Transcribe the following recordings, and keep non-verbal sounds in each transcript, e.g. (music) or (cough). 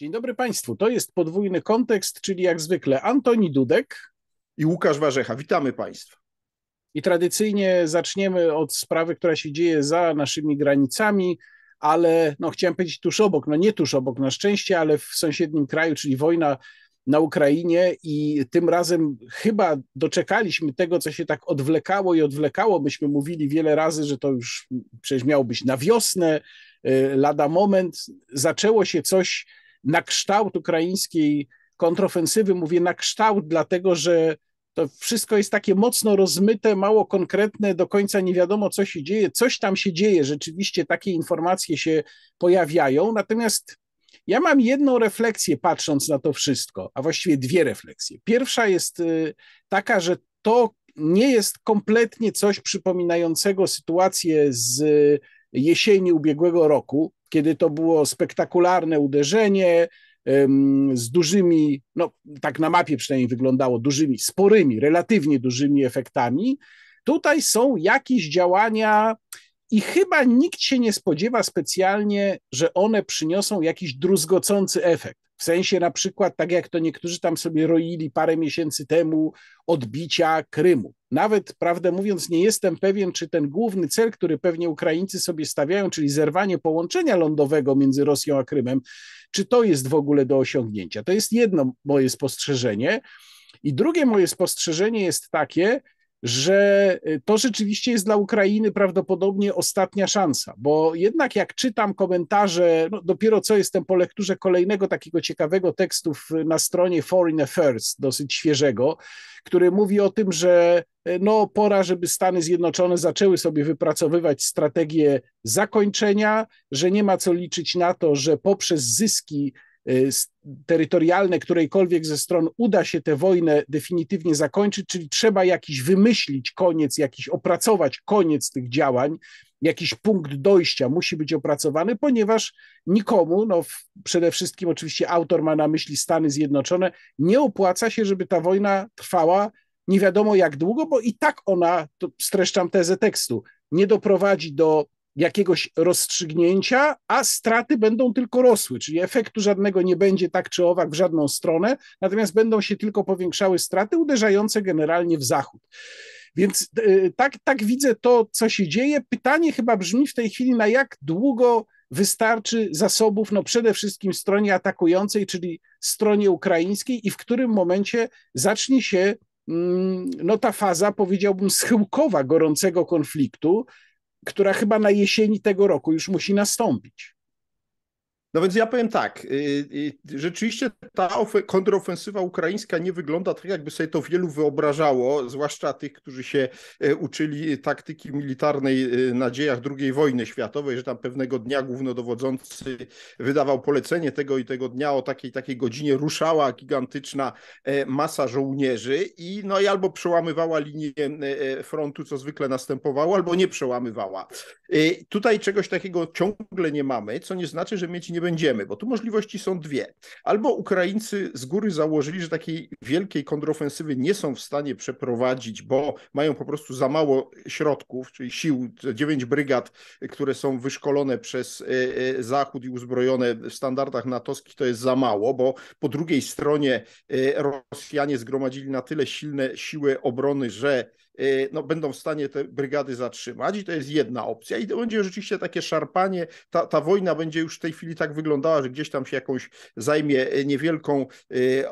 Dzień dobry Państwu. To jest podwójny kontekst, czyli jak zwykle Antoni Dudek i Łukasz Warzecha. Witamy Państwa. I tradycyjnie zaczniemy od sprawy, która się dzieje za naszymi granicami, ale no chciałem powiedzieć tuż obok, no nie tuż obok na szczęście, ale w sąsiednim kraju, czyli wojna na Ukrainie i tym razem chyba doczekaliśmy tego, co się tak odwlekało i odwlekało. Myśmy mówili wiele razy, że to już przecież miało być na wiosnę, y, lada moment. Zaczęło się coś na kształt ukraińskiej kontrofensywy. Mówię na kształt, dlatego że to wszystko jest takie mocno rozmyte, mało konkretne, do końca nie wiadomo, co się dzieje. Coś tam się dzieje, rzeczywiście takie informacje się pojawiają. Natomiast ja mam jedną refleksję, patrząc na to wszystko, a właściwie dwie refleksje. Pierwsza jest y, taka, że to nie jest kompletnie coś przypominającego sytuację z y, jesieni ubiegłego roku, kiedy to było spektakularne uderzenie z dużymi, no tak na mapie przynajmniej wyglądało, dużymi, sporymi, relatywnie dużymi efektami. Tutaj są jakieś działania i chyba nikt się nie spodziewa specjalnie, że one przyniosą jakiś druzgocący efekt. W sensie na przykład, tak jak to niektórzy tam sobie roili parę miesięcy temu, odbicia Krymu. Nawet, prawdę mówiąc, nie jestem pewien, czy ten główny cel, który pewnie Ukraińcy sobie stawiają, czyli zerwanie połączenia lądowego między Rosją a Krymem, czy to jest w ogóle do osiągnięcia. To jest jedno moje spostrzeżenie. I drugie moje spostrzeżenie jest takie, że y, to rzeczywiście jest dla Ukrainy prawdopodobnie ostatnia szansa, bo jednak jak czytam komentarze, no dopiero co jestem po lekturze kolejnego takiego ciekawego tekstu na stronie Foreign Affairs, dosyć świeżego, który mówi o tym, że y, no pora, żeby Stany Zjednoczone zaczęły sobie wypracowywać strategię zakończenia, że nie ma co liczyć na to, że poprzez zyski y, z terytorialne którejkolwiek ze stron uda się tę wojnę definitywnie zakończyć, czyli trzeba jakiś wymyślić koniec, jakiś opracować koniec tych działań, jakiś punkt dojścia musi być opracowany, ponieważ nikomu, no przede wszystkim oczywiście autor ma na myśli Stany Zjednoczone, nie opłaca się, żeby ta wojna trwała nie wiadomo jak długo, bo i tak ona, streszczam tezę tekstu, nie doprowadzi do jakiegoś rozstrzygnięcia, a straty będą tylko rosły, czyli efektu żadnego nie będzie tak czy owak w żadną stronę, natomiast będą się tylko powiększały straty uderzające generalnie w zachód. Więc e, tak, tak widzę to, co się dzieje. Pytanie chyba brzmi w tej chwili, na jak długo wystarczy zasobów, no przede wszystkim stronie atakującej, czyli stronie ukraińskiej, i w którym momencie zacznie się mm, no, ta faza, powiedziałbym, schyłkowa gorącego konfliktu, która chyba na jesieni tego roku już musi nastąpić. No więc ja powiem tak, y, y, rzeczywiście ta kontrofensywa ukraińska nie wygląda tak, jakby sobie to wielu wyobrażało, zwłaszcza tych, którzy się e, uczyli taktyki militarnej e, na dziejach II wojny światowej, że tam pewnego dnia głównodowodzący wydawał polecenie tego i tego dnia o takiej takiej godzinie ruszała gigantyczna e, masa żołnierzy i no i albo przełamywała linię frontu, co zwykle następowało, albo nie przełamywała. Tutaj czegoś takiego ciągle nie mamy, co nie znaczy, że mieć nie będziemy, bo tu możliwości są dwie. Albo Ukraińcy z góry założyli, że takiej wielkiej kontrofensywy nie są w stanie przeprowadzić, bo mają po prostu za mało środków, czyli sił, dziewięć brygad, które są wyszkolone przez e, e, Zachód i uzbrojone w standardach natowskich, to jest za mało, bo po drugiej stronie e, Rosjanie zgromadzili na tyle silne siły obrony, że Y, no, będą w stanie te brygady zatrzymać i to jest jedna opcja i to będzie rzeczywiście takie szarpanie, ta, ta wojna będzie już w tej chwili tak wyglądała, że gdzieś tam się jakąś zajmie y, niewielką,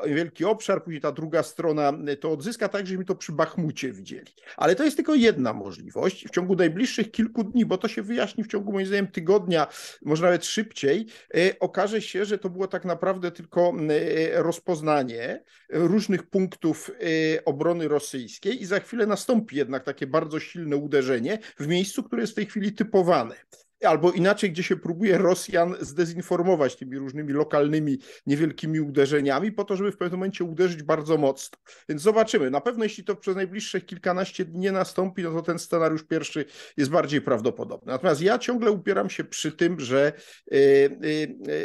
niewielki y, obszar, później ta druga strona to odzyska, tak żeśmy to przy Bachmucie widzieli. Ale to jest tylko jedna możliwość w ciągu najbliższych kilku dni, bo to się wyjaśni w ciągu moim zdaniem tygodnia, może nawet szybciej, okaże się, że to było tak naprawdę tylko rozpoznanie różnych punktów obrony rosyjskiej i za chwilę nastąpi nastąpi jednak takie bardzo silne uderzenie w miejscu, które jest w tej chwili typowane albo inaczej, gdzie się próbuje Rosjan zdezinformować tymi różnymi lokalnymi, niewielkimi uderzeniami, po to, żeby w pewnym momencie uderzyć bardzo mocno. Więc zobaczymy. Na pewno, jeśli to przez najbliższe kilkanaście dni nie nastąpi, no to ten scenariusz pierwszy jest bardziej prawdopodobny. Natomiast ja ciągle upieram się przy tym, że e, e,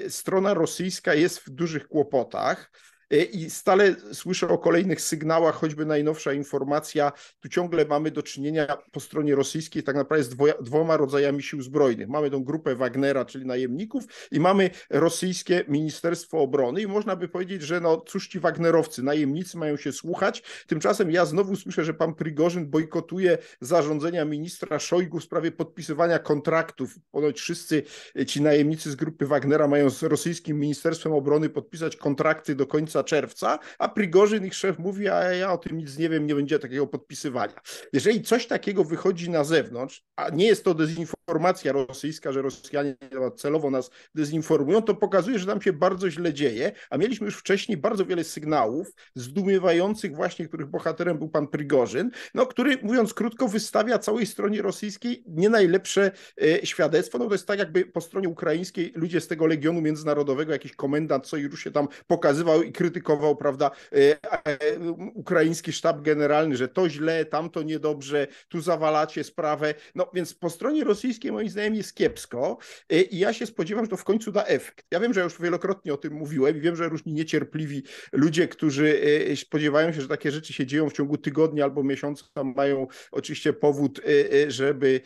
e, strona rosyjska jest w dużych kłopotach E, I stale słyszę o kolejnych sygnałach, choćby najnowsza informacja. Tu ciągle mamy do czynienia po stronie rosyjskiej tak naprawdę z dwoja, dwoma rodzajami sił zbrojnych. Mamy tą grupę Wagnera, czyli najemników, i mamy rosyjskie Ministerstwo Obrony. I można by powiedzieć, że no cóż ci Wagnerowcy, najemnicy mają się słuchać. Tymczasem ja znowu słyszę, że pan Prigorzyn bojkotuje zarządzenia ministra Szojgu w sprawie podpisywania kontraktów. Ponoć wszyscy e, ci najemnicy z grupy Wagnera mają z rosyjskim Ministerstwem Obrony podpisać kontrakty do końca czerwca, a Prigorzyn, ich szef, mówi, a ja o tym nic nie wiem, nie będzie takiego podpisywania. Jeżeli coś takiego wychodzi na zewnątrz, a nie jest to dezinformacja rosyjska, że Rosjanie celowo nas dezinformują, to pokazuje, że nam się bardzo źle dzieje, a mieliśmy już wcześniej bardzo wiele sygnałów zdumiewających właśnie, których bohaterem był pan Prigorzyn, no, który, mówiąc krótko, wystawia całej stronie rosyjskiej nie najlepsze e, świadectwo. No to jest tak, jakby po stronie ukraińskiej ludzie z tego Legionu Międzynarodowego, jakiś komendant, co już się tam pokazywał i krytykował krytykował, prawda, e, e, ukraiński sztab generalny, że to źle, tamto niedobrze, tu zawalacie sprawę. No więc po stronie rosyjskiej moim zdaniem jest kiepsko e, i ja się spodziewam, że to w końcu da efekt. Ja wiem, że już wielokrotnie o tym mówiłem i wiem, że różni niecierpliwi ludzie, którzy spodziewają się, że takie rzeczy się dzieją w ciągu tygodnia albo miesiąca, mają oczywiście powód, żeby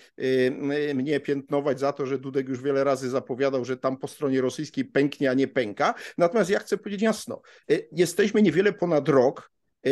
mnie piętnować za to, że Dudek już wiele razy zapowiadał, że tam po stronie rosyjskiej pęknie, a nie pęka. Natomiast ja chcę powiedzieć jasno, Jesteśmy niewiele ponad rok e,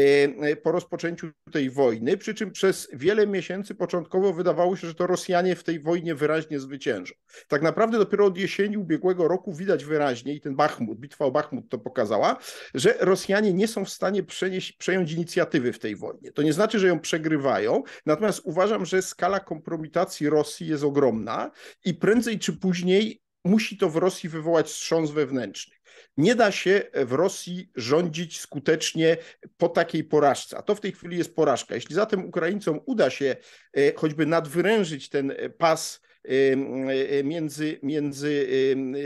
e, po rozpoczęciu tej wojny, przy czym przez wiele miesięcy początkowo wydawało się, że to Rosjanie w tej wojnie wyraźnie zwyciężą. Tak naprawdę dopiero od jesieni ubiegłego roku widać wyraźnie i ten Bachmut, bitwa o Bachmut to pokazała, że Rosjanie nie są w stanie przenieść, przejąć inicjatywy w tej wojnie. To nie znaczy, że ją przegrywają, natomiast uważam, że skala kompromitacji Rosji jest ogromna i prędzej czy później musi to w Rosji wywołać wstrząs wewnętrzny. Nie da się w Rosji rządzić skutecznie po takiej porażce, a to w tej chwili jest porażka. Jeśli zatem Ukraińcom uda się e, choćby nadwyrężyć ten e, pas, e, między, między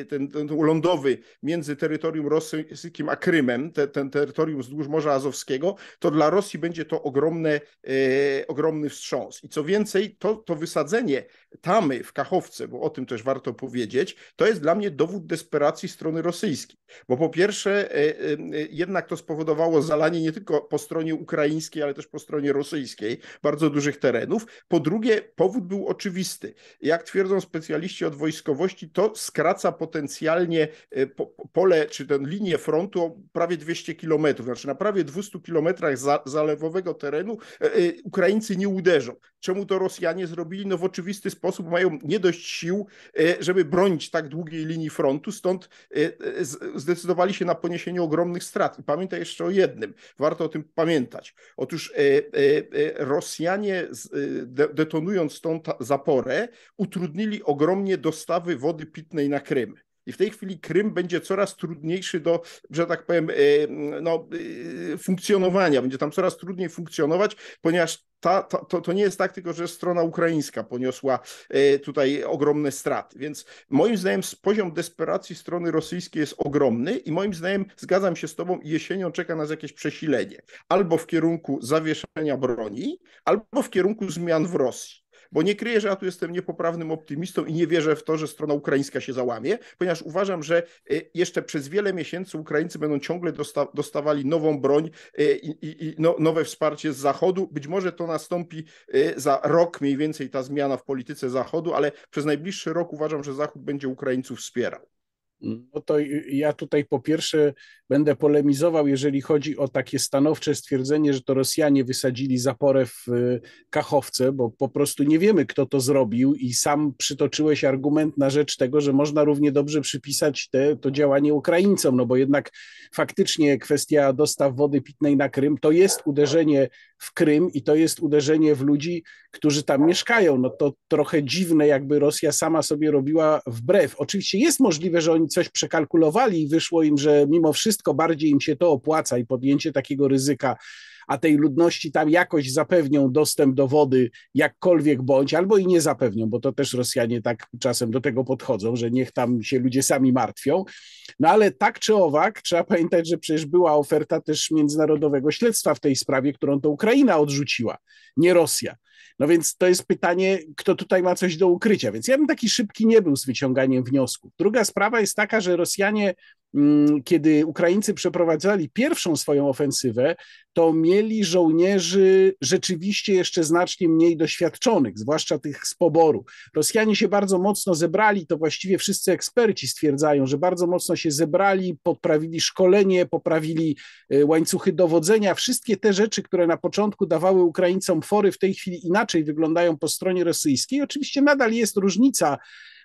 ten, ten, lądowy między terytorium rosyjskim a Krymem, te, ten terytorium wzdłuż Morza Azowskiego, to dla Rosji będzie to ogromne, ogromny wstrząs. I co więcej, to, to wysadzenie Tamy w Kachowce, bo o tym też warto powiedzieć, to jest dla mnie dowód desperacji strony rosyjskiej. Bo po pierwsze, e, e, jednak to spowodowało zalanie nie tylko po stronie ukraińskiej, ale też po stronie rosyjskiej bardzo dużych terenów. Po drugie, powód był oczywisty. Jak twierdzą specjaliści od wojskowości, to skraca potencjalnie e, pole czy tę linię frontu o prawie 200 kilometrów. Znaczy na prawie 200 kilometrach zalewowego terenu Ukraińcy nie uderzą. Czemu to Rosjanie zrobili? No w oczywisty sposób sposób mają nie dość sił, e, żeby bronić tak długiej linii frontu, stąd e, e, zdecydowali się na poniesienie ogromnych strat. I pamiętaj jeszcze o jednym, warto o tym pamiętać. Otóż Rosjanie detonując tą zaporę utrudnili ogromnie dostawy wody pitnej na Krym i w tej chwili Krym będzie coraz trudniejszy do, że tak powiem, e, no, e, funkcjonowania. Będzie tam coraz trudniej funkcjonować, ponieważ ta, ta, to, to nie jest tak tylko, że strona ukraińska poniosła e, tutaj ogromne straty. Więc moim zdaniem poziom desperacji strony rosyjskiej jest ogromny i moim zdaniem zgadzam się z Tobą, jesienią czeka nas jakieś przesilenie. Albo w kierunku zawieszenia broni, albo w kierunku zmian w Rosji. Bo nie kryję, że ja tu jestem niepoprawnym optymistą i nie wierzę w to, że strona ukraińska się załamie, ponieważ uważam, że e, jeszcze przez wiele miesięcy Ukraińcy będą ciągle dosta dostawali nową broń e, i, i, i no, nowe wsparcie z Zachodu. Być może to nastąpi e, za rok mniej więcej ta zmiana w polityce Zachodu, ale przez najbliższy rok uważam, że Zachód będzie Ukraińców wspierał. No to ja tutaj po pierwsze będę polemizował, jeżeli chodzi o takie stanowcze stwierdzenie, że to Rosjanie wysadzili zaporę w y, Kachowce, bo po prostu nie wiemy, kto to zrobił, i sam przytoczyłeś argument na rzecz tego, że można równie dobrze przypisać te, to działanie Ukraińcom, no bo jednak faktycznie kwestia dostaw wody pitnej na Krym to jest uderzenie w Krym i to jest uderzenie w ludzi, którzy tam mieszkają. No to trochę dziwne, jakby Rosja sama sobie robiła wbrew. Oczywiście jest możliwe, że oni coś przekalkulowali i wyszło im, że mimo wszystko bardziej im się to opłaca i podjęcie takiego ryzyka, a tej ludności tam jakoś zapewnią dostęp do wody, jakkolwiek bądź, albo i nie zapewnią, bo to też Rosjanie tak czasem do tego podchodzą, że niech tam się ludzie sami martwią. No ale tak czy owak, trzeba pamiętać, że przecież była oferta też międzynarodowego śledztwa w tej sprawie, którą to Ukraina odrzuciła, nie Rosja. No więc to jest pytanie, kto tutaj ma coś do ukrycia. Więc ja bym taki szybki nie był z wyciąganiem wniosków. Druga sprawa jest taka, że Rosjanie Mm, kiedy Ukraińcy przeprowadzali pierwszą swoją ofensywę, to mieli żołnierzy rzeczywiście jeszcze znacznie mniej doświadczonych, zwłaszcza tych z poboru. Rosjanie się bardzo mocno zebrali, to właściwie wszyscy eksperci stwierdzają, że bardzo mocno się zebrali, poprawili szkolenie, poprawili e, łańcuchy dowodzenia. Wszystkie te rzeczy, które na początku dawały Ukraińcom fory, w tej chwili inaczej wyglądają po stronie rosyjskiej. Oczywiście nadal jest różnica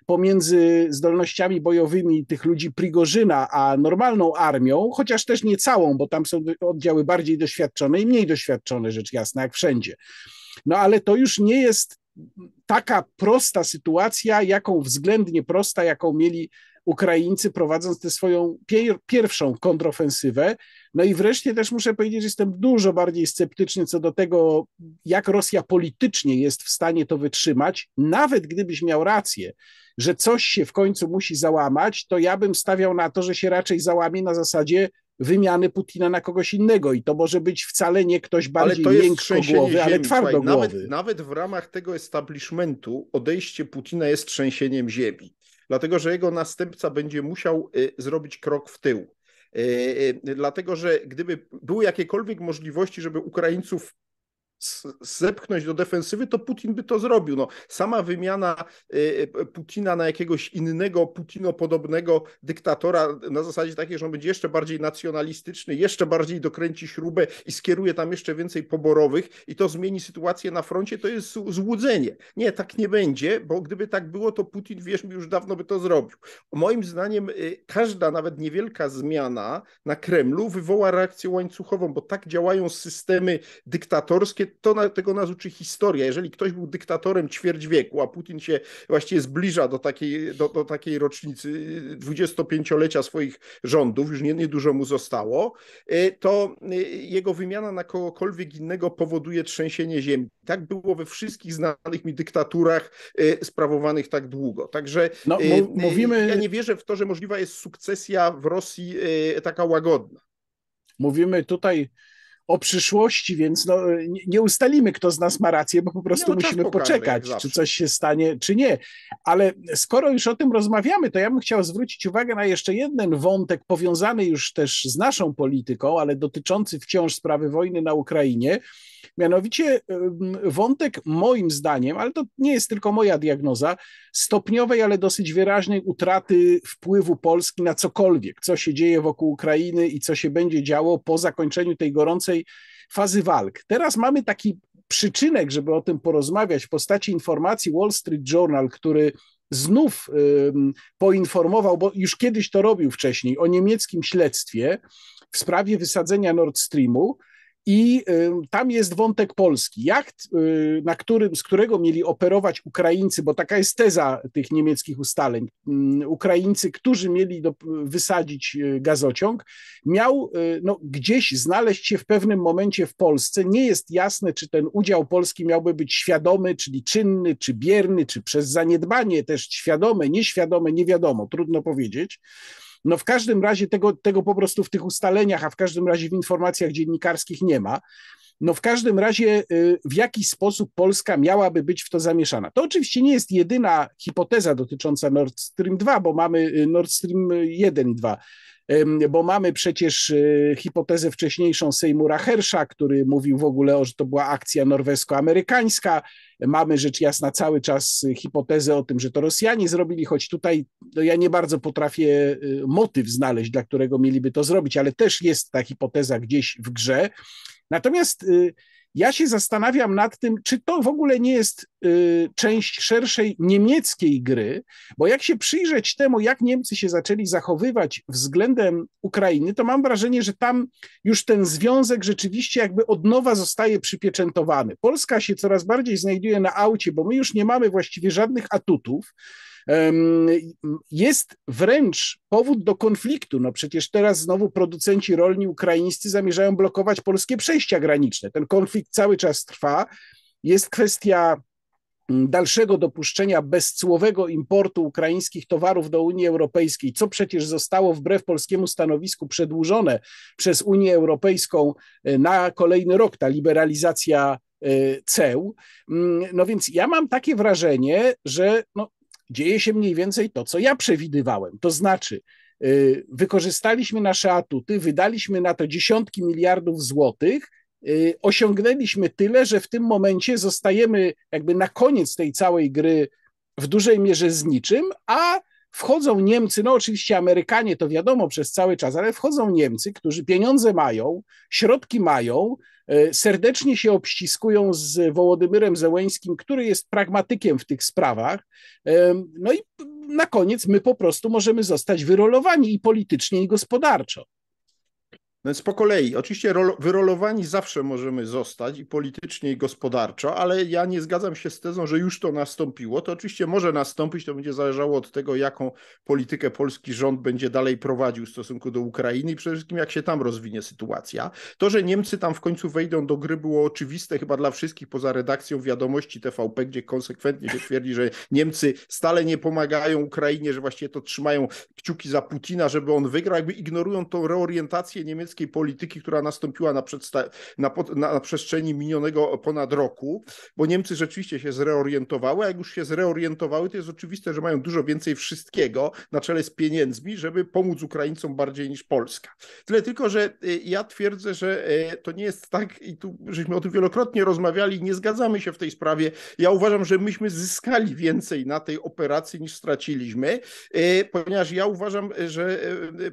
pomiędzy zdolnościami bojowymi tych ludzi Prigorzyna a normalną armią, chociaż też nie całą, bo tam są oddziały bardziej doświadczone i mniej doświadczone, rzecz jasna, jak wszędzie. No ale to już nie jest taka prosta sytuacja, jaką względnie prosta, jaką mieli Ukraińcy prowadząc tę swoją pier pierwszą kontrofensywę, no i wreszcie też muszę powiedzieć, że jestem dużo bardziej sceptyczny co do tego, jak Rosja politycznie jest w stanie to wytrzymać, nawet gdybyś miał rację że coś się w końcu musi załamać, to ja bym stawiał na to, że się raczej załamie na zasadzie wymiany Putina na kogoś innego i to może być wcale nie ktoś bardziej miękkogłowy, ale twardogłowy. Nawet, nawet w ramach tego establishmentu odejście Putina jest trzęsieniem ziemi, dlatego że jego następca będzie musiał y, zrobić krok w tył Y, y, dlatego, że gdyby były jakiekolwiek możliwości, żeby Ukraińców zepchnąć do defensywy, to Putin by to zrobił. No, sama wymiana y, y, Putina na jakiegoś innego Putino-podobnego dyktatora na zasadzie takiej, że on będzie jeszcze bardziej nacjonalistyczny, jeszcze bardziej dokręci śrubę i skieruje tam jeszcze więcej poborowych i to zmieni sytuację na froncie, to jest złudzenie. Nie, tak nie będzie, bo gdyby tak było, to Putin, wierz mi, już dawno by to zrobił. Moim zdaniem y, każda nawet niewielka zmiana na Kremlu wywoła reakcję łańcuchową, bo tak działają systemy dyktatorskie, takie, to tego nas uczy historia. Jeżeli ktoś był dyktatorem ćwierć wieku, a Putin się właściwie zbliża do takiej, do, do takiej rocznicy 25-lecia swoich rządów, już nie, niedużo mu zostało, y, to y, jego wymiana na kogokolwiek innego powoduje trzęsienie ziemi. Tak było we wszystkich znanych mi dyktaturach y, sprawowanych tak długo. Także no, mówimy... ja nie wierzę w to, że możliwa jest sukcesja w Rosji taka łagodna. Mówimy tutaj o przyszłości, więc no, nie ustalimy, kto z nas ma rację, bo po prostu no, musimy pokaże, poczekać, czy coś się stanie, czy nie. Ale skoro już o tym rozmawiamy, to ja bym chciał zwrócić uwagę na jeszcze jeden wątek powiązany już też z naszą polityką, ale dotyczący wciąż sprawy wojny na Ukrainie. Mianowicie wątek moim zdaniem, ale to nie jest tylko moja diagnoza, stopniowej, ale dosyć wyraźnej utraty wpływu Polski na cokolwiek, co się dzieje wokół Ukrainy i co się będzie działo po zakończeniu tej gorącej fazy walk. Teraz mamy taki przyczynek, żeby o tym porozmawiać w postaci informacji Wall Street Journal, który znów poinformował, bo już kiedyś to robił wcześniej, o niemieckim śledztwie w sprawie wysadzenia Nord Streamu. I tam jest wątek polski. Jacht, y, na którym, z którego mieli operować Ukraińcy, bo taka jest teza tych niemieckich ustaleń, Ukraińcy, którzy mieli do, wysadzić y, gazociąg, miał y, no, gdzieś znaleźć się w pewnym momencie w Polsce. Nie jest jasne, czy ten udział Polski miałby być świadomy, czyli czynny, czy bierny, czy przez zaniedbanie też świadome, nieświadome, nie wiadomo, trudno powiedzieć. No w każdym razie tego, tego po prostu w tych ustaleniach, a w każdym razie w informacjach dziennikarskich nie ma. No w każdym razie y, w jaki sposób Polska miałaby być w to zamieszana. To oczywiście nie jest jedyna hipoteza dotycząca Nord Stream 2, bo mamy y, Nord Stream 1 i 2 bo mamy przecież y, hipotezę wcześniejszą Seymoura Hersha, który mówił w ogóle, o, że to była akcja norwesko-amerykańska Mamy rzecz jasna cały czas y, hipotezę o tym, że to Rosjanie zrobili, choć tutaj no ja nie bardzo potrafię y, motyw znaleźć, dla którego mieliby to zrobić, ale też jest ta hipoteza gdzieś w grze. Natomiast y, ja się zastanawiam nad tym, czy to w ogóle nie jest y, część szerszej niemieckiej gry, bo jak się przyjrzeć temu, jak Niemcy się zaczęli zachowywać względem Ukrainy, to mam wrażenie, że tam już ten związek rzeczywiście jakby od nowa zostaje przypieczętowany. Polska się coraz bardziej znajduje na aucie, bo my już nie mamy właściwie żadnych atutów. Jest wręcz powód do konfliktu. No przecież teraz znowu producenci rolni ukraińscy zamierzają blokować polskie przejścia graniczne. Ten konflikt cały czas trwa. Jest kwestia mm, dalszego dopuszczenia bezcłowego importu ukraińskich towarów do Unii Europejskiej, co przecież zostało wbrew polskiemu stanowisku przedłużone przez Unię Europejską e, na kolejny rok, ta liberalizacja e, ceł. Mm, no więc ja mam takie wrażenie, że no, dzieje się mniej więcej to, co ja przewidywałem. To znaczy, y, wykorzystaliśmy nasze atuty, wydaliśmy na to dziesiątki miliardów złotych, y, osiągnęliśmy tyle, że w tym momencie zostajemy jakby na koniec tej całej gry w dużej mierze z niczym, a wchodzą Niemcy, no oczywiście Amerykanie to wiadomo przez cały czas, ale wchodzą Niemcy, którzy pieniądze mają, środki mają, E, serdecznie się obściskują z Wołodymyrem Zełeńskim, który jest pragmatykiem w tych sprawach. E, no i na koniec my po prostu możemy zostać wyrolowani i politycznie, i gospodarczo. No więc po kolei, oczywiście wyrolowani zawsze możemy zostać i politycznie, i gospodarczo, ale ja nie zgadzam się z tezą, że już to nastąpiło. To oczywiście może nastąpić, to będzie zależało od tego, jaką politykę polski rząd będzie dalej prowadził w stosunku do Ukrainy i przede wszystkim jak się tam rozwinie sytuacja. To, że Niemcy tam w końcu wejdą do gry było oczywiste chyba dla wszystkich poza redakcją wiadomości TVP, gdzie konsekwentnie się twierdzi, że Niemcy stale nie pomagają Ukrainie, że właściwie to trzymają kciuki za Putina, żeby on wygrał, jakby ignorują tą reorientację niemiecką niemieckiej polityki, która nastąpiła na, na, na, na, przestrzeni minionego ponad roku, bo Niemcy rzeczywiście się zreorientowały, a jak już się zreorientowały, to jest oczywiste, że mają dużo więcej wszystkiego na czele z pieniędzmi, żeby pomóc Ukraińcom bardziej niż Polska. Tyle tylko, że y, ja twierdzę, że y, to nie jest tak, i tu żeśmy o tym wielokrotnie rozmawiali, nie zgadzamy się w tej sprawie. Ja uważam, że myśmy zyskali więcej na tej operacji niż straciliśmy, y, ponieważ ja uważam, że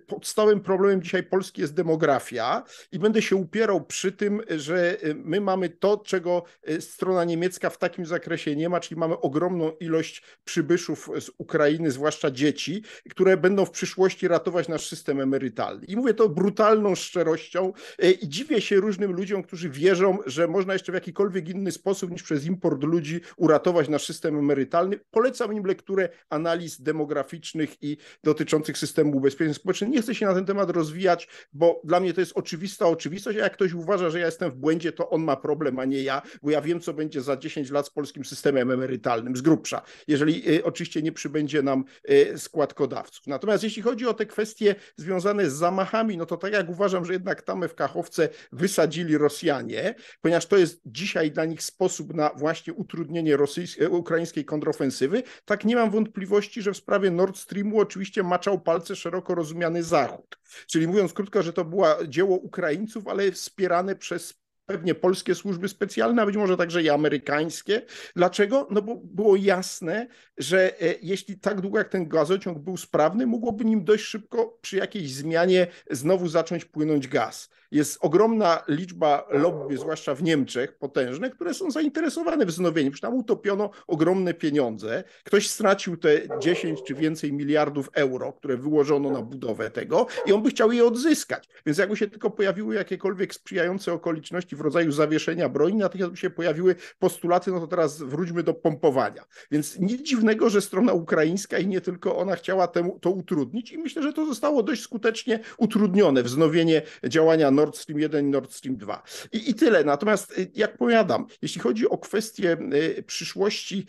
podstawowym problemem dzisiaj Polski jest demografia trafia i będę się upierał przy tym, że y, my mamy to, czego y, strona niemiecka w takim zakresie nie ma, czyli mamy ogromną ilość przybyszów z Ukrainy, zwłaszcza dzieci, które będą w przyszłości ratować nasz system emerytalny. I mówię to brutalną szczerością y, i dziwię się różnym ludziom, którzy wierzą, że można jeszcze w jakikolwiek inny sposób niż przez import ludzi uratować nasz system emerytalny. Polecam im lekturę analiz demograficznych i dotyczących systemu ubezpieczeń społecznych. Nie chcę się na ten temat rozwijać, bo dla mnie to jest oczywista oczywistość, a jak ktoś uważa, że ja jestem w błędzie, to on ma problem, a nie ja, bo ja wiem, co będzie za 10 lat z polskim systemem emerytalnym, z grubsza, jeżeli y, oczywiście nie przybędzie nam y, składkodawców. Natomiast jeśli chodzi o te kwestie związane z zamachami, no to tak jak uważam, że jednak tamę w Kachowce wysadzili Rosjanie, ponieważ to jest dzisiaj dla nich sposób na właśnie utrudnienie rosyjskiej, y, ukraińskiej kontrofensywy, tak nie mam wątpliwości, że w sprawie Nord Streamu oczywiście maczał palce szeroko rozumiany Zachód. Czyli mówiąc krótko, że to była dzieło Ukraińców, ale wspierane przez pewnie polskie służby specjalne, a być może także i amerykańskie. Dlaczego? No bo było jasne, że e, jeśli tak długo jak ten gazociąg był sprawny, mogłoby nim dość szybko przy jakiejś zmianie znowu zacząć płynąć gaz. Jest ogromna liczba lobby, zwłaszcza w Niemczech, potężne, które są zainteresowane wznowieniem. Przecież tam utopiono ogromne pieniądze. Ktoś stracił te 10 czy więcej miliardów euro, które wyłożono na budowę tego i on by chciał je odzyskać. Więc jakby się tylko pojawiły jakiekolwiek sprzyjające okoliczności w rodzaju zawieszenia broni, natychmiast by się pojawiły postulaty, no to teraz wróćmy do pompowania. Więc nic dziwnego, że strona ukraińska i nie tylko ona chciała temu, to utrudnić i myślę, że to zostało dość skutecznie utrudnione, wznowienie działania Nord Stream 1 i Nord Stream 2. I, I tyle. Natomiast y, jak powiadam, jeśli chodzi o kwestię y, przyszłości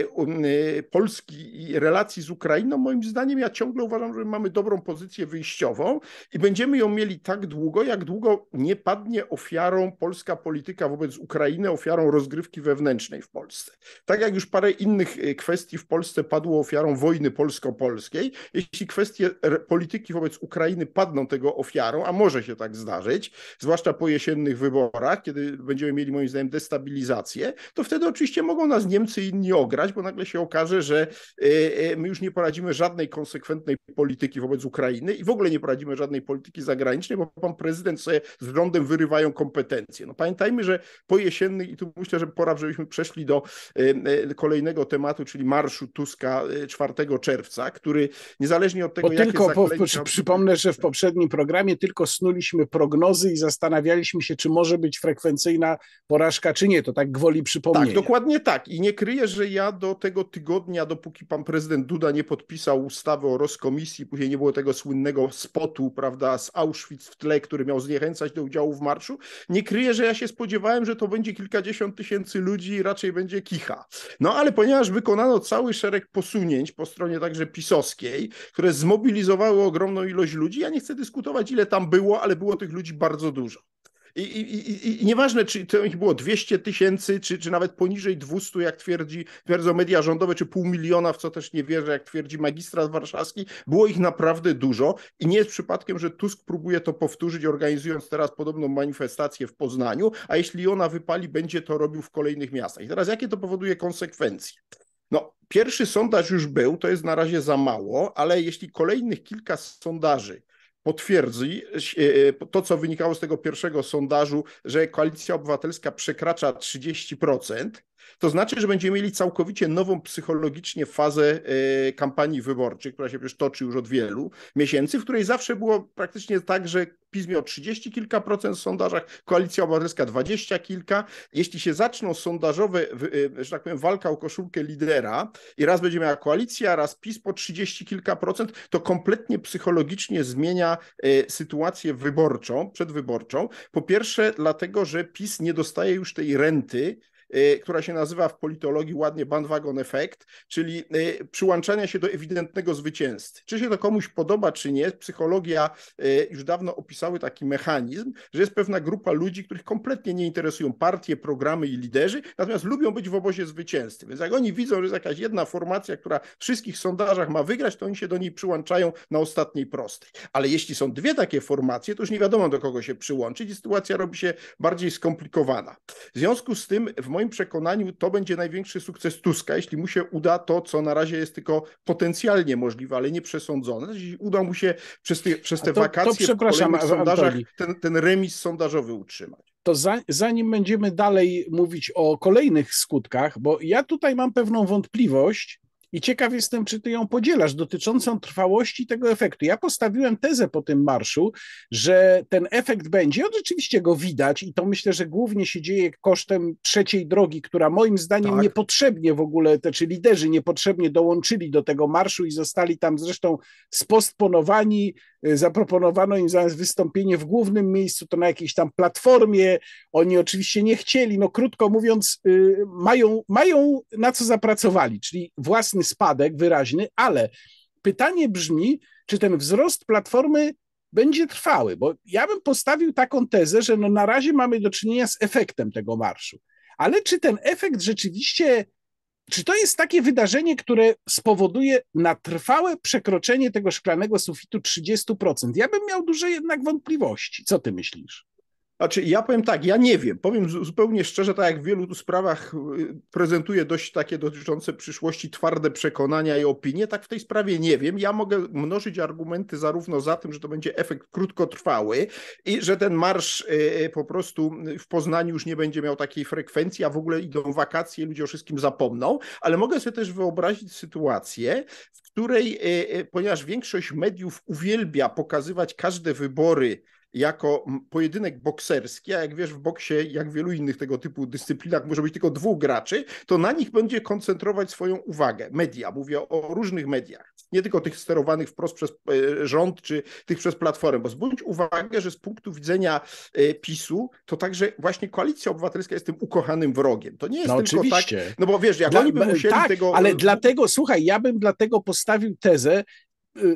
y, um, Polski i relacji z Ukrainą, moim zdaniem ja ciągle uważam, że mamy dobrą pozycję wyjściową i będziemy ją mieli tak długo, jak długo nie padnie ofiarą polska polityka wobec Ukrainy, ofiarą rozgrywki wewnętrznej w Polsce. Tak jak już parę innych kwestii w Polsce padło ofiarą wojny polsko-polskiej, jeśli kwestie polityki wobec Ukrainy padną tego ofiarą, a może się tak zdarzyć, zwłaszcza po jesiennych wyborach, kiedy będziemy mieli moim zdaniem destabilizację, to wtedy oczywiście mogą nas Niemcy i inni ograć, bo nagle się okaże, że e, e, my już nie poradzimy żadnej konsekwentnej polityki wobec Ukrainy i w ogóle nie poradzimy żadnej polityki zagranicznej, bo pan prezydent sobie z rządem wyrywają kompetencje. No pamiętajmy, że po jesiennych, i tu myślę, że pora, żebyśmy przeszli do e, kolejnego tematu, czyli marszu Tuska 4 czerwca, który niezależnie od tego, bo jakie tylko, po, przypomnę, że w poprzednim programie tylko snuliśmy program prognozy i zastanawialiśmy się, czy może być frekwencyjna porażka, czy nie. To tak gwoli przypomnienia. Tak, dokładnie tak. I nie kryję, że ja do tego tygodnia, dopóki pan prezydent Duda nie podpisał ustawy o rozkomisji, później nie było tego słynnego spotu, prawda, z Auschwitz w tle, który miał zniechęcać do udziału w marszu, nie kryję, że ja się spodziewałem, że to będzie kilkadziesiąt tysięcy ludzi i raczej będzie kicha. No ale ponieważ wykonano cały szereg posunięć po stronie także pisowskiej, które zmobilizowały ogromną ilość ludzi, ja nie chcę dyskutować, ile tam było, ale było tych ludzi ludzi bardzo dużo. I, i, i, I nieważne, czy to ich było 200 tysięcy, czy, czy nawet poniżej 200, jak twierdzi, twierdzą media rządowe, czy pół miliona, w co też nie wierzę, jak twierdzi magistrat warszawski, było ich naprawdę dużo i nie jest przypadkiem, że Tusk próbuje to powtórzyć, organizując teraz podobną manifestację w Poznaniu, a jeśli ona wypali, będzie to robił w kolejnych miastach. I teraz jakie to powoduje konsekwencje? No, pierwszy sondaż już był, to jest na razie za mało, ale jeśli kolejnych kilka sondaży potwierdzi e, e, to, co wynikało z tego pierwszego sondażu, że koalicja obywatelska przekracza 30%. To znaczy, że będziemy mieli całkowicie nową psychologicznie fazę e, kampanii wyborczej, która się przecież toczy już od wielu miesięcy, w której zawsze było praktycznie tak, że PiS miał 30 kilka procent w sondażach, Koalicja Obywatelska 20 kilka. Jeśli się zaczną sondażowe, e, że tak powiem, walka o koszulkę lidera i raz będzie miała koalicja, raz PiS po 30 kilka procent, to kompletnie psychologicznie zmienia e, sytuację wyborczą, przedwyborczą. Po pierwsze dlatego, że PiS nie dostaje już tej renty, Y, która się nazywa w politologii ładnie bandwagon effect, czyli y, przyłączania się do ewidentnego zwycięzcy. Czy się to komuś podoba, czy nie, psychologia y, już dawno opisały taki mechanizm, że jest pewna grupa ludzi, których kompletnie nie interesują partie, programy i liderzy, natomiast lubią być w obozie zwycięzcy. Więc jak oni widzą, że jest jakaś jedna formacja, która w wszystkich sondażach ma wygrać, to oni się do niej przyłączają na ostatniej prostej. Ale jeśli są dwie takie formacje, to już nie wiadomo do kogo się przyłączyć i sytuacja robi się bardziej skomplikowana. W związku z tym, w moim moim przekonaniu to będzie największy sukces Tuska, jeśli mu się uda to, co na razie jest tylko potencjalnie możliwe, ale nie przesądzone. Jeśli uda mu się przez te, przez te to, wakacje to w kolejnych sondażach ten, ten remis sondażowy utrzymać to za, zanim będziemy dalej mówić o kolejnych skutkach, bo ja tutaj mam pewną wątpliwość, i ciekaw jestem, czy ty ją podzielasz, dotyczącą trwałości tego efektu. Ja postawiłem tezę po tym marszu, że ten efekt będzie, on rzeczywiście go widać i to myślę, że głównie się dzieje kosztem trzeciej drogi, która moim zdaniem tak. niepotrzebnie w ogóle, te, czy liderzy niepotrzebnie dołączyli do tego marszu i zostali tam zresztą spostponowani, Y, zaproponowano im zamiast wystąpienie w głównym miejscu, to na jakiejś tam platformie. Oni oczywiście nie chcieli. No krótko mówiąc, y, mają, mają na co zapracowali, czyli własny spadek wyraźny, ale pytanie brzmi, czy ten wzrost platformy będzie trwały, bo ja bym postawił taką tezę, że no na razie mamy do czynienia z efektem tego marszu. Ale czy ten efekt rzeczywiście czy to jest takie wydarzenie, które spowoduje na trwałe przekroczenie tego szklanego sufitu 30%? Ja bym miał duże jednak wątpliwości. Co ty myślisz? Znaczy, ja powiem tak, ja nie wiem. Powiem zupełnie szczerze, tak jak w wielu sprawach y, prezentuję dość takie dotyczące przyszłości twarde przekonania i opinie, tak w tej sprawie nie wiem. Ja mogę mnożyć argumenty zarówno za tym, że to będzie efekt krótkotrwały i że ten marsz y, y, po prostu w Poznaniu już nie będzie miał takiej frekwencji, a w ogóle idą wakacje, ludzie o wszystkim zapomną, ale mogę sobie też wyobrazić sytuację, w której, ponieważ większość mediów uwielbia pokazywać każde wybory, jako pojedynek bokserski, a jak wiesz, w boksie, jak w wielu innych tego typu dyscyplinach, może być tylko dwóch graczy, to na nich będzie koncentrować swoją uwagę media. Mówię o różnych mediach, nie tylko tych sterowanych wprost przez e, rząd, czy tych przez platformę, bo zbądź uwagę, że z punktu widzenia e, PiSu, to także właśnie Koalicja Obywatelska jest tym ukochanym wrogiem. To nie jest no tylko tak- oczywiście. tak, no bo wiesz, jak dla, oni by musieli tak, tego... ale e, dlatego, słuchaj, ja bym dlatego postawił tezę,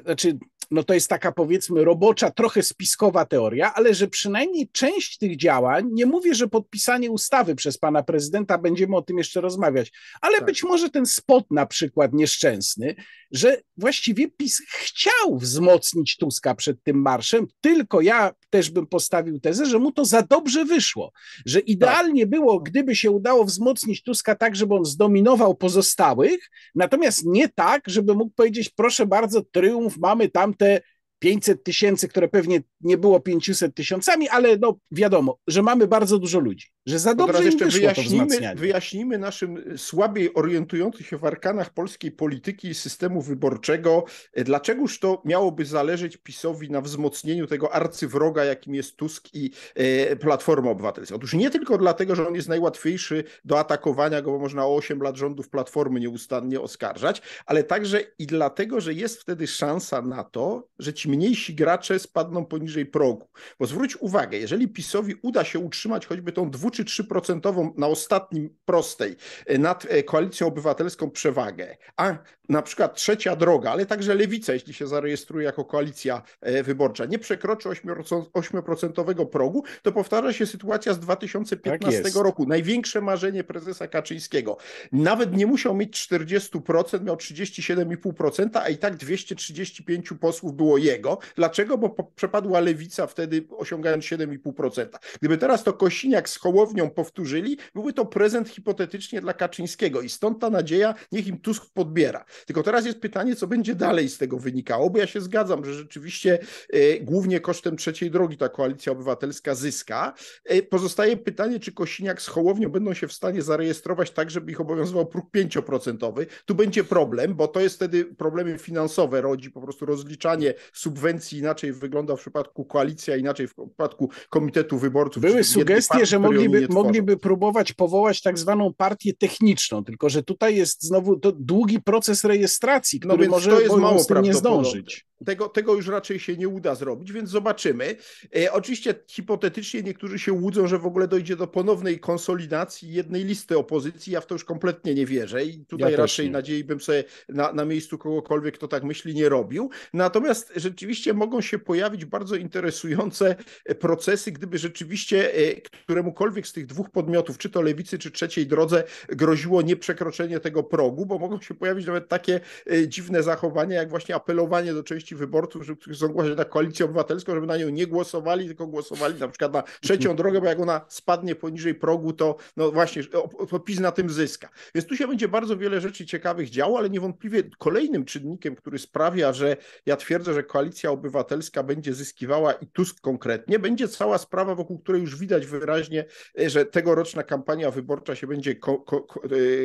znaczy no to jest taka powiedzmy robocza, trochę spiskowa teoria, ale że przynajmniej część tych działań, nie mówię, że podpisanie ustawy przez pana prezydenta, będziemy o tym jeszcze rozmawiać, ale tak. być może ten spot na przykład nieszczęsny, że właściwie PiS chciał wzmocnić Tuska przed tym marszem, tylko ja też bym postawił tezę, że mu to za dobrze wyszło, że tak. idealnie tak. było, gdyby się udało wzmocnić Tuska tak, żeby on zdominował pozostałych, natomiast nie tak, żeby mógł powiedzieć, proszę bardzo, tryumf, mamy tam it 500 tysięcy, które pewnie nie było 500 tysiącami, ale no wiadomo, że mamy bardzo dużo ludzi, że za dobrze jeszcze im wyjaśnijmy, naszym słabiej orientującym się w arkanach polskiej polityki i systemu wyborczego, e, dlaczegoż to miałoby zależeć PiSowi na wzmocnieniu tego arcywroga, jakim jest Tusk i e, Platforma Obywatelska. Otóż nie tylko dlatego, że on jest najłatwiejszy do atakowania, go bo można o 8 lat rządów Platformy nieustannie oskarżać, ale także i dlatego, że jest wtedy szansa na to, że ci mniejsi gracze spadną poniżej progu. Bo zwróć uwagę, jeżeli PiSowi uda się utrzymać choćby tą 2 czy 3% na ostatnim prostej e, nad e, koalicją obywatelską przewagę, a na przykład trzecia droga, ale także lewica, jeśli się zarejestruje jako koalicja e, wyborcza, nie przekroczy 8% progu, to powtarza się sytuacja z 2015 tak roku. Największe marzenie prezesa Kaczyńskiego. Nawet nie musiał mieć 40%, miał 37,5%, a i tak 235 posłów było jego. Dlaczego? Bo przepadła lewica wtedy osiągając 7,5%. Gdyby teraz to Kosiniak z Hołownią powtórzyli, byłby to prezent hipotetycznie dla Kaczyńskiego i stąd ta nadzieja, niech im Tusk podbiera. Tylko teraz jest pytanie, co będzie dalej z tego wynikało, bo ja się zgadzam, że rzeczywiście y, głównie kosztem trzeciej drogi ta koalicja obywatelska zyska. Y, pozostaje pytanie, czy Kosiniak z Hołownią będą się w stanie zarejestrować tak, żeby ich obowiązywał próg 5%. Tu będzie problem, bo to jest wtedy problemy finansowe, rodzi po prostu rozliczanie subwencji subwencji inaczej wygląda w przypadku koalicja, inaczej w przypadku Komitetu Wyborców. Były sugestie, partii, że mogliby, mogliby próbować powołać tak zwaną partię techniczną, tylko że tutaj jest znowu to długi proces rejestracji, no który no może to jest mało nie zdążyć. Tego, tego już raczej się nie uda zrobić, więc zobaczymy. E, oczywiście hipotetycznie niektórzy się łudzą, że w ogóle dojdzie do ponownej konsolidacji jednej listy opozycji. Ja w to już kompletnie nie wierzę i tutaj ja raczej nadziei bym sobie na, na miejscu kogokolwiek, kto tak myśli, nie robił. Natomiast rzecz rzeczywiście mogą się pojawić bardzo interesujące e, procesy, gdyby rzeczywiście e, któremukolwiek z tych dwóch podmiotów, czy to lewicy, czy trzeciej drodze, groziło nieprzekroczenie tego progu, bo mogą się pojawić nawet takie e, dziwne zachowania, jak właśnie apelowanie do części wyborców, którzy są głośni na koalicję obywatelską, żeby na nią nie głosowali, tylko głosowali na przykład na trzecią drogę, bo jak ona spadnie poniżej progu, to no właśnie opis na tym zyska. Więc tu się będzie bardzo wiele rzeczy ciekawych działo, ale niewątpliwie kolejnym czynnikiem, który sprawia, że ja twierdzę, że koalicja koalicja obywatelska będzie zyskiwała i Tusk konkretnie, będzie cała sprawa, wokół której już widać wyraźnie, e, że tegoroczna kampania wyborcza się będzie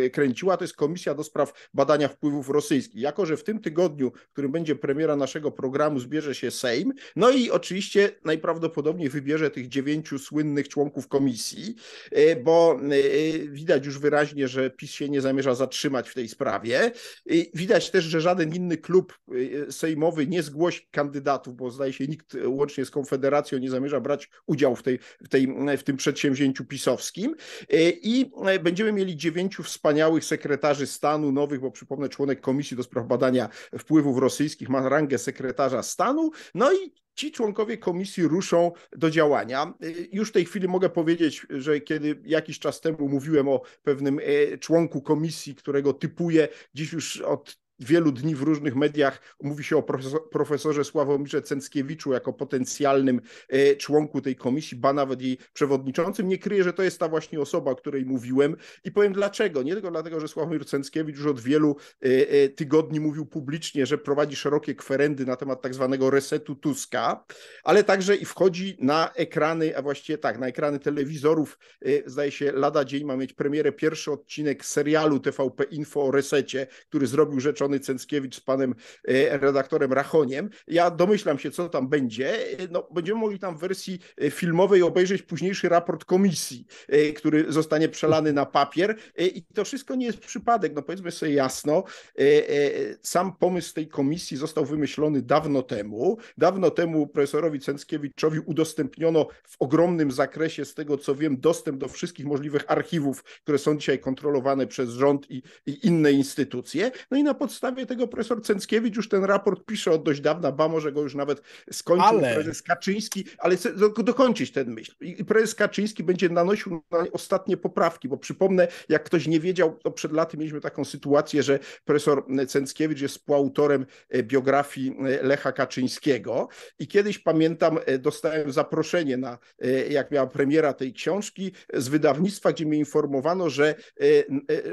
e, kręciła. To jest Komisja do Spraw Badania Wpływów Rosyjskich. Jako, że w tym tygodniu, w którym będzie premiera naszego programu, zbierze się Sejm, no i oczywiście najprawdopodobniej wybierze tych dziewięciu słynnych członków komisji, e, bo widać już wyraźnie, że PiS się nie zamierza zatrzymać w tej sprawie. Widać też, że żaden inny klub sejmowy nie zgłosi kandydatów, bo zdaje się nikt łącznie z Konfederacją nie zamierza brać udziału w, tej, w, tej, w tym przedsięwzięciu pisowskim. E, I e, będziemy mieli dziewięciu wspaniałych sekretarzy stanu nowych, bo przypomnę, członek Komisji do Spraw Badania Wpływów Rosyjskich ma rangę sekretarza stanu. No i ci członkowie komisji ruszą do działania. E, już w tej chwili mogę powiedzieć, że kiedy jakiś czas temu mówiłem o pewnym członku komisji, którego typuję, dziś już od wielu dni w różnych mediach mówi się o profesorze Sławomirze Cęckiewiczu jako potencjalnym e, członku tej komisji, ba nawet jej przewodniczącym. Nie kryję, że to jest ta właśnie osoba, o której mówiłem i powiem dlaczego. Nie tylko dlatego, że Sławomir Cęckiewicz już od wielu e, e, tygodni mówił publicznie, że prowadzi szerokie kwerendy na temat tak zwanego resetu Tuska, ale także i wchodzi na ekrany, a właściwie tak, na ekrany telewizorów. Zdaje się, lada dzień ma mieć premierę pierwszy odcinek serialu TVP Info o resecie, który zrobił rzecz połączony Cęckiewicz z panem e, redaktorem Rachoniem. Ja domyślam się, co tam będzie. E, no, będziemy mogli tam w wersji e, filmowej obejrzeć późniejszy raport komisji, który zostanie przelany na papier. I to wszystko nie jest przypadek. No powiedzmy sobie jasno, sam pomysł tej komisji został wymyślony dawno temu. Dawno temu profesorowi Cęckiewiczowi udostępniono w ogromnym zakresie, z tego co wiem, dostęp do wszystkich możliwych archiwów, które są dzisiaj kontrolowane przez rząd i, i inne instytucje. No i na podstawie podstawie tego profesor Cęckiewicz już ten raport pisze od dość dawna, ba może go już nawet skończył ale... prezes Kaczyński, ale chcę dokończyć ten myśl. I prezes Kaczyński będzie nanosił na ostatnie poprawki, bo przypomnę, jak ktoś nie wiedział, to przed laty mieliśmy taką sytuację, że profesor Cęckiewicz jest współautorem e, biografii e, Lecha Kaczyńskiego i kiedyś pamiętam e, dostałem zaproszenie na, jak miała premiera tej książki z wydawnictwa, gdzie mnie informowano, że,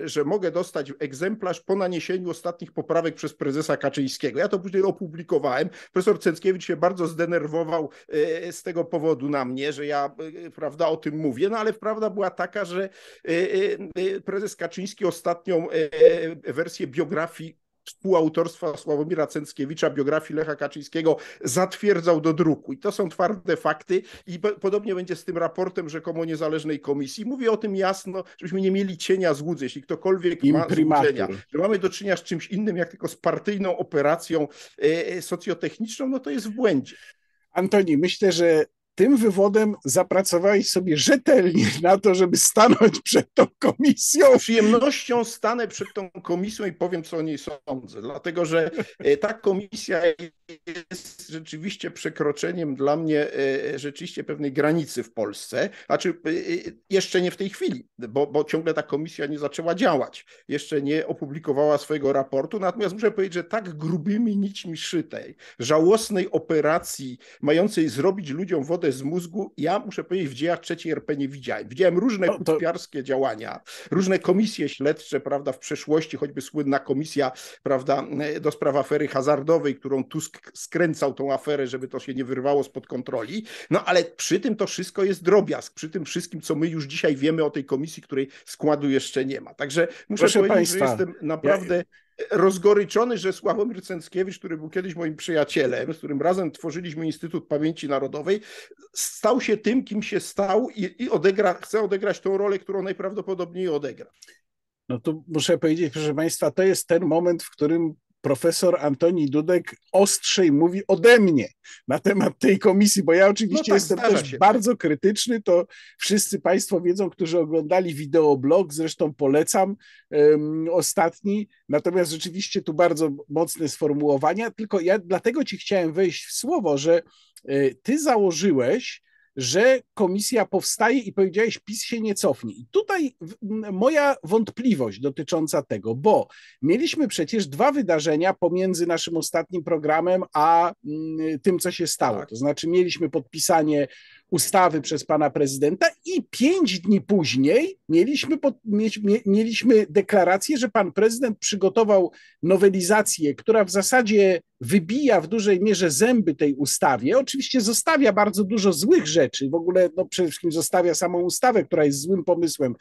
że mogę dostać egzemplarz po naniesieniu ostatnich poprawek przez prezesa Kaczyńskiego. Ja to później opublikowałem. Profesor Cęckiewicz się bardzo zdenerwował e, z tego powodu na mnie, że ja e, prawda o tym mówię, no ale prawda była taka, że e, prezes Kaczyński ostatnią wersję biografii współautorstwa Sławomira Cęckiewicza biografii Lecha Kaczyńskiego zatwierdzał do druku. I to są twarde fakty i podobnie będzie z tym raportem rzekomo niezależnej komisji. Mówię o tym jasno, żebyśmy nie mieli cienia złudzeń, jeśli ktokolwiek ma złudzenia, że mamy do czynienia z czymś innym, jak tylko z partyjną operacją e, e, socjotechniczną, no to jest w błędzie. Antoni, myślę, że tym wywodem zapracowałeś sobie rzetelnie na to, żeby stanąć przed tą komisją. Z przyjemnością stanę przed tą komisją i powiem, co o niej sądzę, dlatego że e, ta komisja jest rzeczywiście przekroczeniem dla mnie e, rzeczywiście pewnej granicy w Polsce, znaczy e, jeszcze nie w tej chwili, bo, bo ciągle ta komisja nie zaczęła działać, jeszcze nie opublikowała swojego raportu, natomiast muszę powiedzieć, że tak grubymi nićmi szytej, żałosnej operacji mającej zrobić ludziom wodę z mózgu. Ja muszę powiedzieć, w dziejach trzeciej RP nie widziałem. Widziałem różne no, to... kupiarskie działania, różne komisje śledcze, prawda, w przeszłości, choćby słynna komisja, prawda, do spraw afery hazardowej, którą Tusk skręcał tą aferę, żeby to się nie wyrwało spod kontroli. No ale przy tym to wszystko jest drobiazg, przy tym wszystkim, co my już dzisiaj wiemy o tej komisji, której składu jeszcze nie ma. Także muszę Proszę powiedzieć, Państwa, że jestem naprawdę ja rozgoryczony, że Sławomir Cęckiewicz, który był kiedyś moim przyjacielem, z którym razem tworzyliśmy Instytut Pamięci Narodowej, stał się tym, kim się stał i, i odegra, chce odegrać tą rolę, którą najprawdopodobniej odegra. No to muszę powiedzieć, proszę Państwa, to jest ten moment, w którym profesor Antoni Dudek ostrzej mówi ode mnie na temat tej komisji, bo ja oczywiście no tak, jestem też się. bardzo krytyczny, to wszyscy Państwo wiedzą, którzy oglądali wideoblog, zresztą polecam um, ostatni, natomiast rzeczywiście tu bardzo mocne sformułowania, tylko ja dlatego Ci chciałem wejść w słowo, że y, Ty założyłeś że komisja powstaje i powiedziałeś, PiS się nie cofnie. I tutaj moja wątpliwość dotycząca tego, bo mieliśmy przecież dwa wydarzenia pomiędzy naszym ostatnim programem a tym, co się stało. Tak. To znaczy, mieliśmy podpisanie ustawy przez pana prezydenta i pięć dni później mieliśmy, pod, mieliśmy deklarację, że pan prezydent przygotował nowelizację, która w zasadzie wybija w dużej mierze zęby tej ustawie. Oczywiście zostawia bardzo dużo złych rzeczy. W ogóle no, przede wszystkim zostawia samą ustawę, która jest złym pomysłem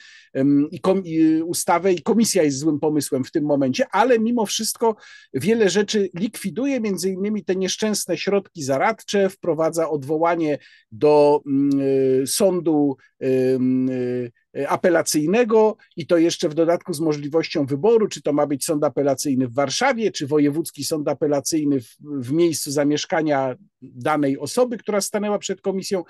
i, kom, i ustawę i komisja jest złym pomysłem w tym momencie, ale mimo wszystko wiele rzeczy likwiduje, między innymi te nieszczęsne środki zaradcze, wprowadza odwołanie do mm, y, sądu Y, apelacyjnego i to jeszcze w dodatku z możliwością wyboru, czy to ma być sąd apelacyjny w Warszawie, czy wojewódzki sąd apelacyjny w, w miejscu zamieszkania danej osoby, która stanęła przed komisją.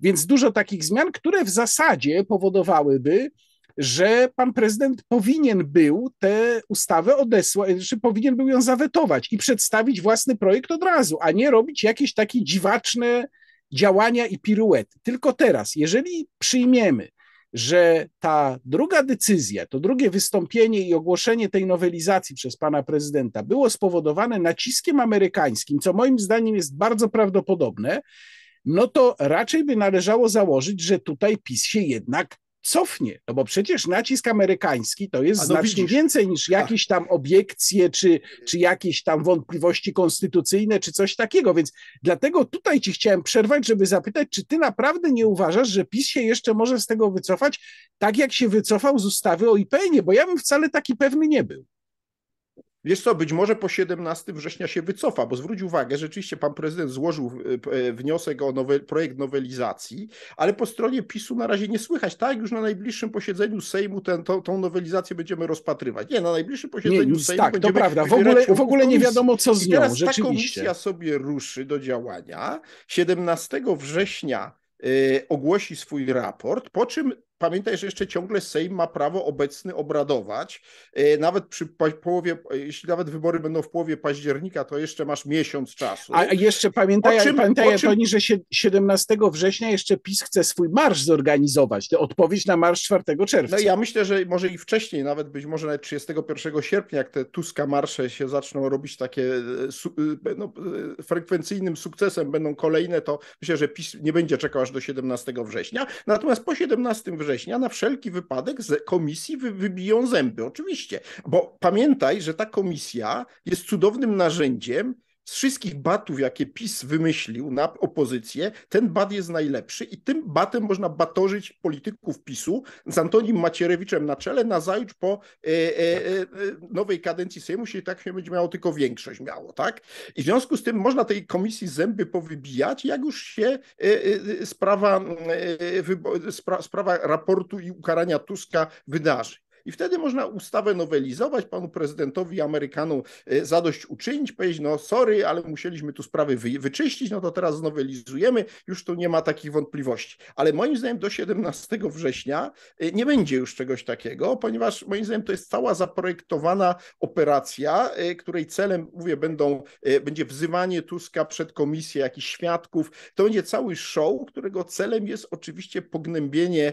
Więc dużo takich zmian, które w zasadzie powodowałyby, że pan prezydent powinien był tę ustawę odesłać, czy znaczy powinien był ją zawetować i przedstawić własny projekt od razu, a nie robić jakieś takie dziwaczne działania i piruety. Tylko teraz, jeżeli przyjmiemy, że ta druga decyzja, to drugie wystąpienie i ogłoszenie tej nowelizacji przez pana prezydenta było spowodowane naciskiem amerykańskim, co moim zdaniem jest bardzo prawdopodobne, no to raczej by należało założyć, że tutaj PiS się jednak cofnie, no bo przecież nacisk amerykański to jest no znacznie widzisz. więcej niż tak. jakieś tam obiekcje, czy, czy jakieś tam wątpliwości konstytucyjne, czy coś takiego, więc dlatego tutaj ci chciałem przerwać, żeby zapytać, czy ty naprawdę nie uważasz, że PiS się jeszcze może z tego wycofać, tak jak się wycofał z ustawy o IPN-ie, bo ja bym wcale taki pewny nie był. Wiesz co, być może po 17 września się wycofa, bo zwróć uwagę, rzeczywiście pan prezydent złożył e, e, wniosek o nowe, projekt nowelizacji, ale po stronie PiSu na razie nie słychać. Tak, już na najbliższym posiedzeniu Sejmu tę tą nowelizację będziemy rozpatrywać. Nie, na najbliższym posiedzeniu nie, już, Sejmu tak, będziemy... Tak, to prawda, w ogóle, w ogóle nie wiadomo co z nią, I teraz ta komisja sobie ruszy do działania. 17 września e, ogłosi swój raport, po czym pamiętaj, że jeszcze ciągle Sejm ma prawo obecny obradować. E, nawet przy połowie, e, jeśli nawet wybory będą w połowie października, to jeszcze masz miesiąc czasu. A jeszcze pamiętaj, o czym, pamiętaj czym... że 17 września jeszcze PiS chce swój marsz zorganizować. odpowiedź na marsz 4 czerwca. No ja myślę, że może i wcześniej, nawet być może nawet 31 sierpnia, jak te Tuska marsze się zaczną robić takie e, no, frekwencyjnym sukcesem, będą kolejne, to myślę, że PiS nie będzie czekał aż do 17 września. Natomiast po 17 września września na wszelki wypadek z komisji wy, wybiją zęby. Oczywiście, bo pamiętaj, że ta komisja jest cudownym narzędziem, z wszystkich batów, jakie PiS wymyślił na opozycję, ten bat jest najlepszy i tym batem można batorzyć polityków PiSu z Antonim Macierewiczem na czele zajutrz po e, e, e tak. nowej kadencji Sejmu, się tak się będzie miało tylko większość miało, tak? I w związku z tym można tej komisji zęby powybijać, jak już się e, e sprawa, e, spra sprawa raportu i ukarania Tuska wydarzy i wtedy można ustawę nowelizować, panu prezydentowi Amerykanom e, zadość uczynić, powiedzieć, no sorry, ale musieliśmy tu sprawy wy, wyczyścić, no to teraz znowelizujemy, już tu nie ma takich wątpliwości. Ale moim zdaniem do 17 września e, nie będzie już czegoś takiego, ponieważ moim zdaniem to jest cała zaprojektowana operacja, e, której celem, mówię, będą, będzie wzywanie Tuska przed komisję jakichś świadków. To będzie cały show, którego celem jest oczywiście pognębienie,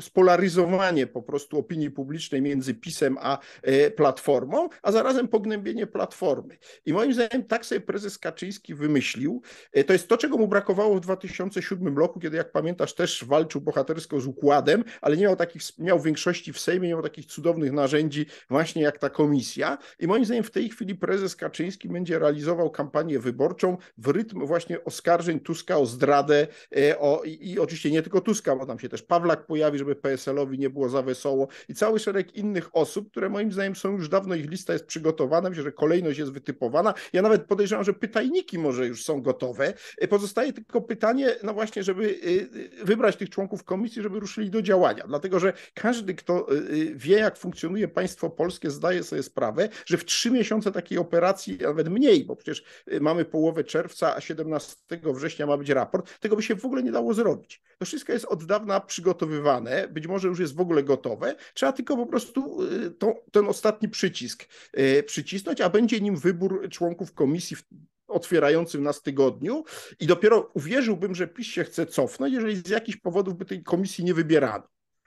spolaryzowanie po prostu opinii publicznej między PiSem a e, Platformą, a zarazem pognębienie Platformy. I moim zdaniem tak sobie prezes Kaczyński wymyślił. E, to jest to, czego mu brakowało w 2007 roku, kiedy jak pamiętasz też walczył bohatersko z układem, ale nie miał takich, miał większości w Sejmie, nie miał takich cudownych narzędzi właśnie jak ta komisja. I moim zdaniem w tej chwili prezes Kaczyński będzie realizował kampanię wyborczą w rytm właśnie oskarżeń Tuska o zdradę e, o, i, i oczywiście nie tylko Tuska, bo tam się też Pawlak pojawi, żeby PSL-owi nie było za wesoło i cały szereg innych osób, które moim zdaniem są już dawno, ich lista jest przygotowana, myślę, że kolejność jest wytypowana. Ja nawet podejrzewam, że pytajniki może już są gotowe. E, pozostaje tylko pytanie, no właśnie, żeby e, e, wybrać tych członków komisji, żeby ruszyli do działania. Dlatego, że każdy, kto wie, jak funkcjonuje państwo polskie, zdaje sobie sprawę, że w trzy miesiące takiej operacji, nawet mniej, bo przecież mamy połowę czerwca, a 17 września ma być raport, tego by się w ogóle nie dało zrobić. To wszystko jest od dawna przygotowywane, być może już jest w ogóle gotowe. Trzeba tylko po prostu y, to, ten ostatni przycisk y, przycisnąć, a będzie nim wybór członków komisji w otwierającym nas tygodniu i dopiero uwierzyłbym, że PiS się chce cofnąć, jeżeli z jakichś powodów by tej komisji nie wybierano.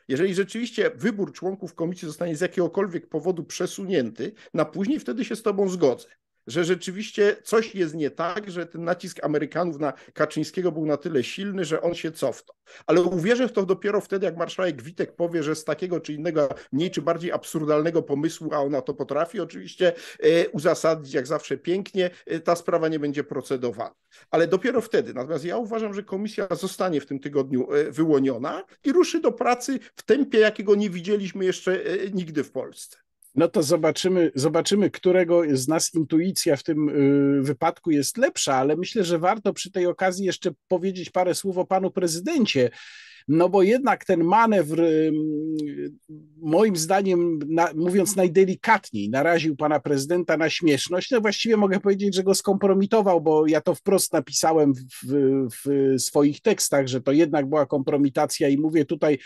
Jeżeli rzeczywiście wybór członków komisji zostanie z jakiegokolwiek powodu przesunięty na później, wtedy się z Tobą zgodzę że rzeczywiście coś jest nie tak, że ten nacisk Amerykanów na Kaczyńskiego był na tyle silny, że on się cofnął. Ale uwierzę w to dopiero wtedy, jak marszałek Witek powie, że z takiego czy innego, mniej czy bardziej absurdalnego pomysłu, a ona to potrafi oczywiście e, uzasadnić, jak zawsze pięknie, e, ta sprawa nie będzie procedowana. Ale dopiero wtedy. Natomiast ja uważam, że komisja zostanie w tym tygodniu e, wyłoniona i ruszy do pracy w tempie, jakiego nie widzieliśmy jeszcze nigdy w Polsce. No to zobaczymy, zobaczymy, którego z nas intuicja w tym y, wypadku jest lepsza, ale myślę, że warto przy tej okazji jeszcze powiedzieć parę słów o panu prezydencie. No bo jednak ten manewr, y, moim zdaniem, na, mówiąc najdelikatniej, naraził pana prezydenta na śmieszność. No właściwie mogę powiedzieć, że go skompromitował, bo ja to wprost napisałem w, w swoich tekstach, że to jednak była kompromitacja i mówię tutaj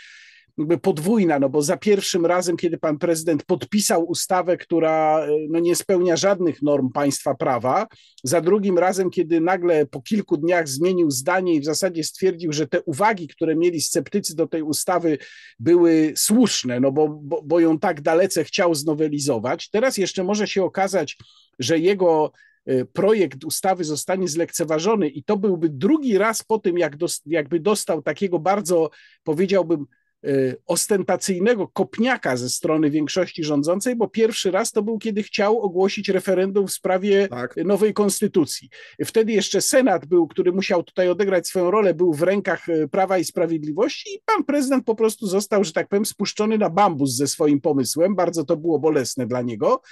podwójna, no bo za pierwszym razem, kiedy pan prezydent podpisał ustawę, która e, no nie spełnia żadnych norm państwa prawa, za drugim razem, kiedy nagle po kilku dniach zmienił zdanie i w zasadzie stwierdził, że te uwagi, które mieli sceptycy do tej ustawy, były słuszne, no bo, bo, bo ją tak dalece chciał znowelizować. Teraz jeszcze może się okazać, że jego e, projekt ustawy zostanie zlekceważony i to byłby drugi raz po tym, jak dos, jakby dostał takiego bardzo, powiedziałbym, Y, ostentacyjnego kopniaka ze strony większości rządzącej, bo pierwszy raz to był, kiedy chciał ogłosić referendum w sprawie tak. nowej konstytucji. Wtedy jeszcze Senat był, który musiał tutaj odegrać swoją rolę, był w rękach y, Prawa i Sprawiedliwości i pan prezydent po prostu został, że tak powiem, spuszczony na bambus ze swoim pomysłem. Bardzo to było bolesne dla niego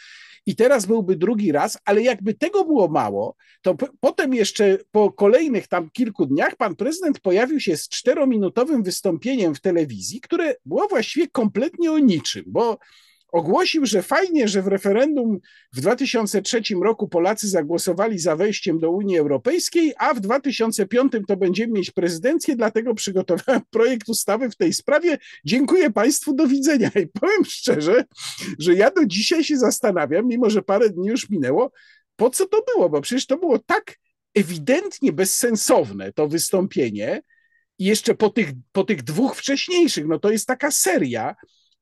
i teraz byłby drugi raz, ale jakby tego było mało, to p- potem jeszcze po kolejnych tam kilku dniach pan prezydent pojawił się z czterominutowym wystąpieniem w telewizji, które było właściwie kompletnie o niczym, bo ogłosił, że fajnie, że w referendum w 2003 roku Polacy zagłosowali za wejściem do Unii Europejskiej, a w 2005 to będziemy mieć prezydencję, dlatego przygotowałem (laughs) projekt ustawy w tej sprawie. Dziękuję Państwu, do widzenia. I powiem szczerze, że ja do dzisiaj się zastanawiam, mimo że parę dni już minęło, po co to było, bo przecież to było tak ewidentnie bezsensowne to wystąpienie, i jeszcze po tych, po tych dwóch wcześniejszych, no to jest taka seria,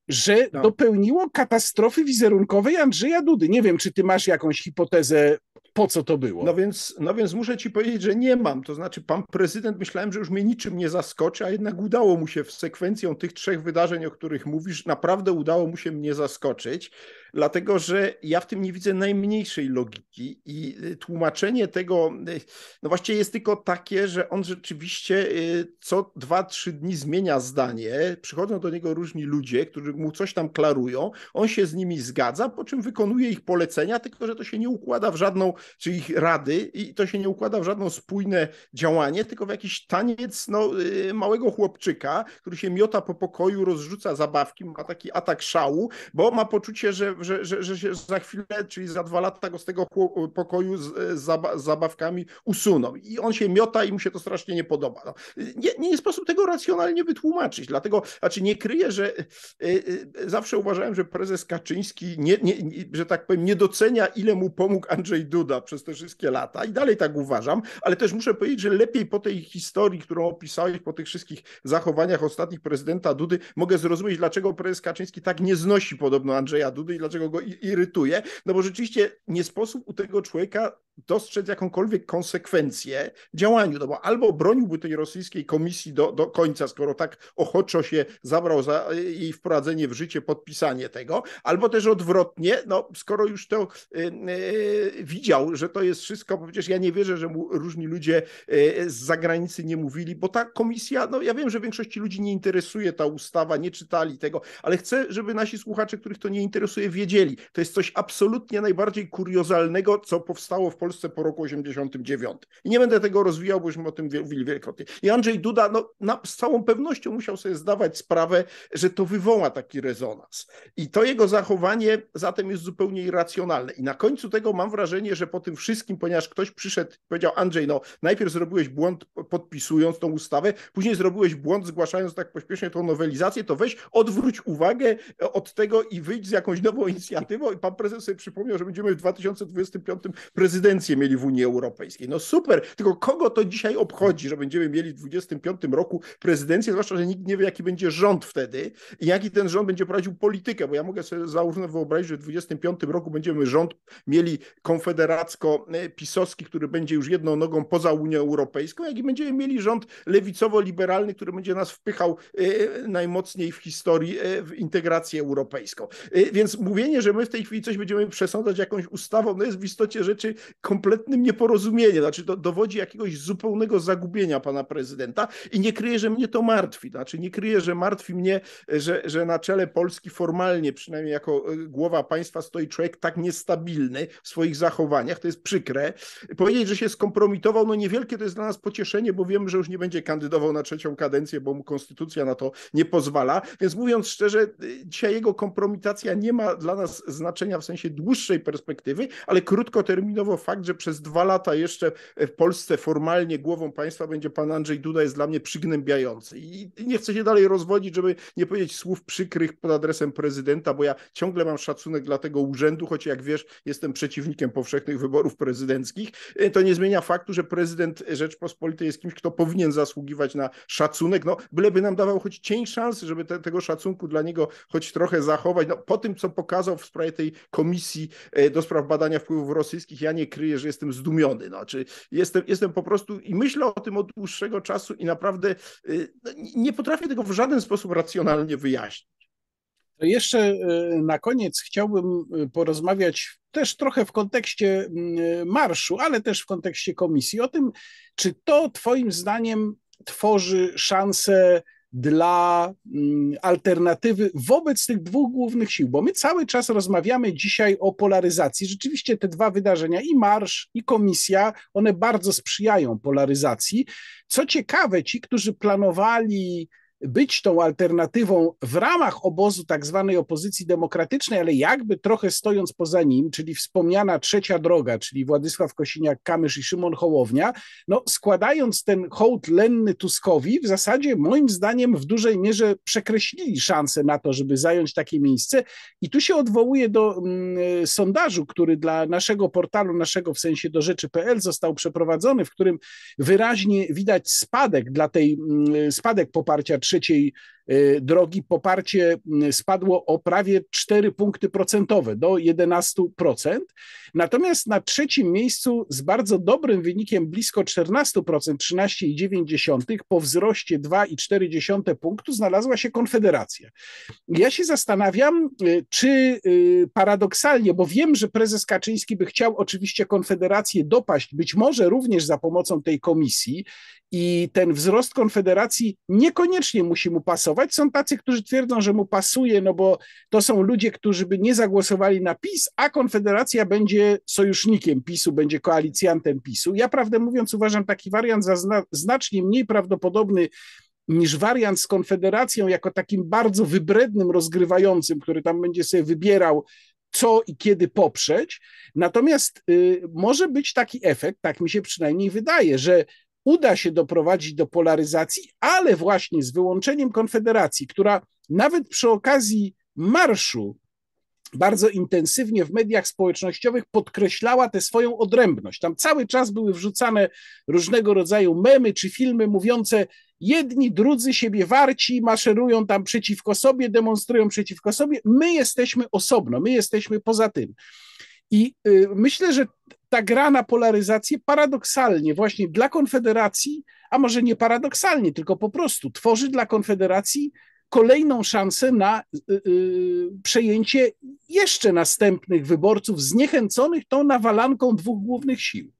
że no. dopełniło katastrofy wizerunkowej Andrzeja Dudy. Nie wiem, czy ty masz jakąś hipotezę, po co to było? No więc, no więc muszę ci powiedzieć, że nie mam. To znaczy, pan prezydent myślałem, że już mnie niczym nie zaskoczy, a jednak udało mu się w sekwencją tych trzech wydarzeń, o których mówisz, naprawdę udało mu się mnie zaskoczyć dlatego że ja w tym nie widzę najmniejszej logiki i y, tłumaczenie tego, y, no właściwie jest tylko takie, że on rzeczywiście y, co dwa, trzy dni zmienia zdanie, przychodzą do niego różni ludzie, którzy mu coś tam klarują, on się z nimi zgadza, po czym wykonuje ich polecenia, tylko że to się nie układa w żadną, czy ich rady i to się nie układa w żadną spójne działanie, tylko w jakiś taniec no, małego chłopczyka, który się miota po pokoju, rozrzuca zabawki, ma taki atak szału, bo ma poczucie, że że, że, że się za chwilę, czyli za dwa lata go z tego pokoju z, z zabawkami usuną. I on się miota i mu się to strasznie nie podoba. No. Nie, nie jest sposób tego racjonalnie wytłumaczyć, dlatego, znaczy nie kryję, że y, y, zawsze uważałem, że prezes Kaczyński, nie, nie, że tak powiem, nie docenia, ile mu pomógł Andrzej Duda przez te wszystkie lata i dalej tak uważam, ale też muszę powiedzieć, że lepiej po tej historii, którą opisałeś, po tych wszystkich zachowaniach ostatnich prezydenta Dudy, mogę zrozumieć, dlaczego prezes Kaczyński tak nie znosi podobno Andrzeja Dudy i dlaczego dlaczego go irytuje, no bo rzeczywiście nie sposób u tego człowieka dostrzec jakąkolwiek konsekwencję działaniu, no bo albo broniłby tej rosyjskiej komisji do, do końca, skoro tak ochoczo się zabrał za jej wprowadzenie w życie, podpisanie tego, albo też odwrotnie, no skoro już to y, y, widział, że to jest wszystko, bo przecież ja nie wierzę, że mu różni ludzie y, z zagranicy nie mówili, bo ta komisja, no ja wiem, że większości ludzi nie interesuje ta ustawa, nie czytali tego, ale chcę, żeby nasi słuchacze, których to nie interesuje, wiedzieli. To jest coś absolutnie najbardziej kuriozalnego, co powstało w Polsce po roku 89. I nie będę tego rozwijał, bośmy o tym mówili wielokrotnie. I Andrzej Duda no, na, z całą pewnością musiał sobie zdawać sprawę, że to wywoła taki rezonans. I to jego zachowanie zatem jest zupełnie irracjonalne. I na końcu tego mam wrażenie, że po tym wszystkim, ponieważ ktoś przyszedł powiedział, Andrzej, no najpierw zrobiłeś błąd podpisując tą ustawę, później zrobiłeś błąd zgłaszając tak pośpiesznie tą nowelizację, to weź odwróć uwagę e, od tego i wyjdź z jakąś nową inicjatywą. I pan prezes sobie przypomniał, że będziemy w 2025 prezydent prezydencję mieli w Unii Europejskiej. No super, tylko kogo to dzisiaj obchodzi, że będziemy mieli w 2025 roku prezydencję, zwłaszcza, że nikt nie wie, jaki będzie rząd wtedy i jaki ten rząd będzie prowadził politykę, bo ja mogę sobie załóżmy wyobrazić, że w 2025 roku będziemy rząd mieli konfederacko-pisowski, e, który będzie już jedną nogą poza Unią Europejską, jak i będziemy mieli rząd lewicowo-liberalny, który będzie nas wpychał e, najmocniej w historii e, w integrację europejską. Więc mówienie, że my w tej chwili coś będziemy przesądzać jakąś ustawą, no jest w istocie rzeczy kompletnym nieporozumieniem, znaczy to dowodzi jakiegoś zupełnego zagubienia pana prezydenta i nie kryję, że mnie to martwi, znaczy nie kryję, że martwi mnie, że, że na czele Polski formalnie, przynajmniej jako e, głowa państwa stoi człowiek tak niestabilny w swoich zachowaniach, to jest przykre. Powiedzieć, że się skompromitował, no niewielkie to jest dla nas pocieszenie, bo wiemy, że już nie będzie kandydował na trzecią kadencję, bo mu konstytucja na to nie pozwala, więc mówiąc szczerze, e, dzisiaj jego kompromitacja nie ma dla nas znaczenia w sensie dłuższej perspektywy, ale krótkoterminowo fakt fakt, że przez dwa lata jeszcze e, w Polsce formalnie głową państwa będzie pan Andrzej Duda jest dla mnie przygnębiający. I nie chcę się dalej rozwodzić, żeby nie powiedzieć słów przykrych pod adresem prezydenta, bo ja ciągle mam szacunek dla tego urzędu, choć jak wiesz, jestem przeciwnikiem powszechnych wyborów prezydenckich. E, to nie zmienia faktu, że prezydent Rzeczpospolitej jest kimś, kto powinien zasługiwać na szacunek. No, byleby nam dawał choć cień szansy, żeby te, tego szacunku dla niego choć trochę zachować. No, po tym, co pokazał w sprawie tej komisji e, do spraw badania wpływów rosyjskich, ja nie kryję, ukryję, że jestem zdumiony. No, czy jestem, jestem po prostu i myślę o tym od dłuższego czasu i naprawdę y, no, nie potrafię tego w żaden sposób racjonalnie wyjaśnić. To jeszcze y, na koniec chciałbym y, porozmawiać też trochę w kontekście marszu, ale też w kontekście komisji o tym, czy to Twoim zdaniem tworzy szansę dla mm, alternatywy wobec tych dwóch głównych sił, bo my cały czas rozmawiamy dzisiaj o polaryzacji. Rzeczywiście te dwa wydarzenia, i marsz, i komisja, one bardzo sprzyjają polaryzacji. Co ciekawe, ci, którzy planowali być tą alternatywą w ramach obozu tak zwanej opozycji demokratycznej, ale jakby trochę stojąc poza nim, czyli wspomniana trzecia droga, czyli Władysław Kosiniak-Kamysz i Szymon Hołownia, no składając ten hołd lenny Tuskowi, w zasadzie moim zdaniem w dużej mierze przekreślili szansę na to, żeby zająć takie miejsce. I tu się odwołuję do mm, sondażu, który dla naszego portalu, naszego w sensie do rzeczy.pl został przeprowadzony, w którym wyraźnie widać spadek dla tej, mm, spadek poparcia 3 trzeciej Y, drogi poparcie spadło o prawie 4 punkty procentowe do 11%. Natomiast na trzecim miejscu z bardzo dobrym wynikiem blisko 14%, 13,9 po wzroście 2,4 punktu znalazła się Konfederacja. Ja się zastanawiam, y, czy y, paradoksalnie, bo wiem, że prezes Kaczyński by chciał oczywiście Konfederację dopaść, być może również za pomocą tej komisji i ten wzrost Konfederacji niekoniecznie musi mu pasować, głosować. Są tacy, którzy twierdzą, że mu pasuje, no bo to są ludzie, którzy by nie zagłosowali na PiS, a Konfederacja będzie sojusznikiem PiSu, będzie koalicjantem PiSu. Ja prawdę mówiąc uważam taki wariant za zna znacznie mniej prawdopodobny niż wariant z Konfederacją jako takim bardzo wybrednym rozgrywającym, który tam będzie sobie wybierał co i kiedy poprzeć. Natomiast y, może być taki efekt, tak mi się przynajmniej wydaje, że uda się doprowadzić do polaryzacji, ale właśnie z wyłączeniem Konfederacji, która nawet przy okazji marszu bardzo intensywnie w mediach społecznościowych podkreślała tę swoją odrębność. Tam cały czas były wrzucane różnego rodzaju memy czy filmy mówiące, jedni, drudzy siebie warci, maszerują tam przeciwko sobie, demonstrują przeciwko sobie. My jesteśmy osobno, my jesteśmy poza tym. I y, myślę, że ta gra na polaryzację paradoksalnie właśnie dla Konfederacji, a może nie paradoksalnie, tylko po prostu tworzy dla Konfederacji kolejną szansę na y, y, y przejęcie jeszcze następnych wyborców zniechęconych tą nawalanką dwóch głównych sił.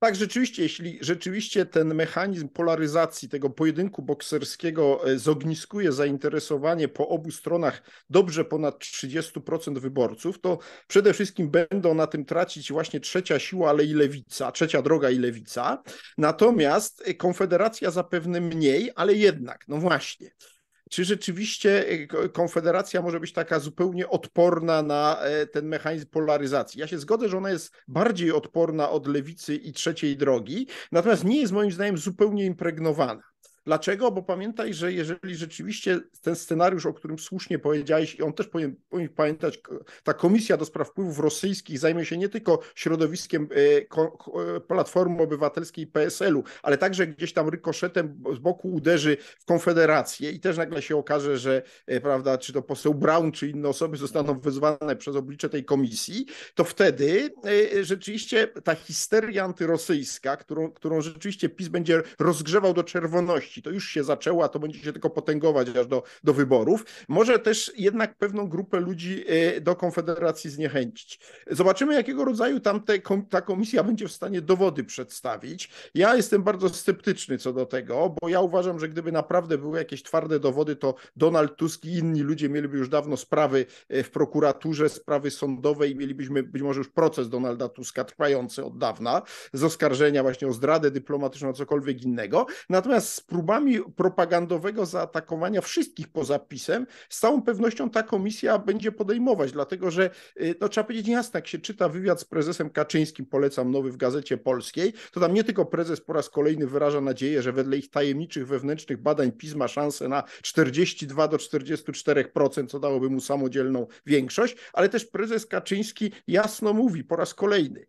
Tak, rzeczywiście, jeśli rzeczywiście ten mechanizm polaryzacji tego pojedynku bokserskiego e, zogniskuje zainteresowanie po obu stronach dobrze ponad 30% wyborców, to przede wszystkim będą na tym tracić właśnie trzecia siła, ale i lewica, trzecia droga i lewica. Natomiast e, Konfederacja zapewne mniej, ale jednak, no właśnie. Czy rzeczywiście e, Konfederacja może być taka zupełnie odporna na e, ten mechanizm polaryzacji? Ja się zgodzę, że ona jest bardziej odporna od lewicy i trzeciej drogi, natomiast nie jest moim zdaniem zupełnie impregnowana. Dlaczego? Bo pamiętaj, że jeżeli rzeczywiście ten scenariusz, o którym słusznie powiedziałeś, i on też powinien, powinien pamiętać, ta komisja do spraw wpływów rosyjskich zajmie się nie tylko środowiskiem e, e, Platformy Obywatelskiej PSL-u, ale także gdzieś tam rykoszetem z boku uderzy w Konfederację i też nagle się okaże, że e, prawda, czy to poseł Brown, czy inne osoby zostaną wezwane przez oblicze tej komisji, to wtedy rzeczywiście ta histeria antyrosyjska, którą, którą rzeczywiście PiS będzie rozgrzewał do czerwoności, to już się zaczęło, a to będzie się tylko potęgować aż do, do wyborów. Może też jednak pewną grupę ludzi y, do Konfederacji zniechęcić. Zobaczymy, jakiego rodzaju tam te, ta komisja będzie w stanie dowody przedstawić. Ja jestem bardzo sceptyczny co do tego, bo ja uważam, że gdyby naprawdę były jakieś twarde dowody, to Donald Tusk i inni ludzie mieliby już dawno sprawy y, w prokuraturze, sprawy sądowe i mielibyśmy być może już proces Donalda Tuska trwający od dawna z oskarżenia właśnie o zdradę dyplomatyczną, cokolwiek innego. Natomiast spróbujmy próbami propagandowego zaatakowania wszystkich poza PiSem, z całą pewnością ta komisja będzie podejmować, dlatego że y, no, trzeba powiedzieć jasno, jak się czyta wywiad z prezesem Kaczyńskim, polecam nowy w Gazecie Polskiej, to tam nie tylko prezes po raz kolejny wyraża nadzieję, że wedle ich tajemniczych wewnętrznych badań PiS ma szansę na 42 do 44%, co dałoby mu samodzielną większość, ale też prezes Kaczyński jasno mówi po raz kolejny,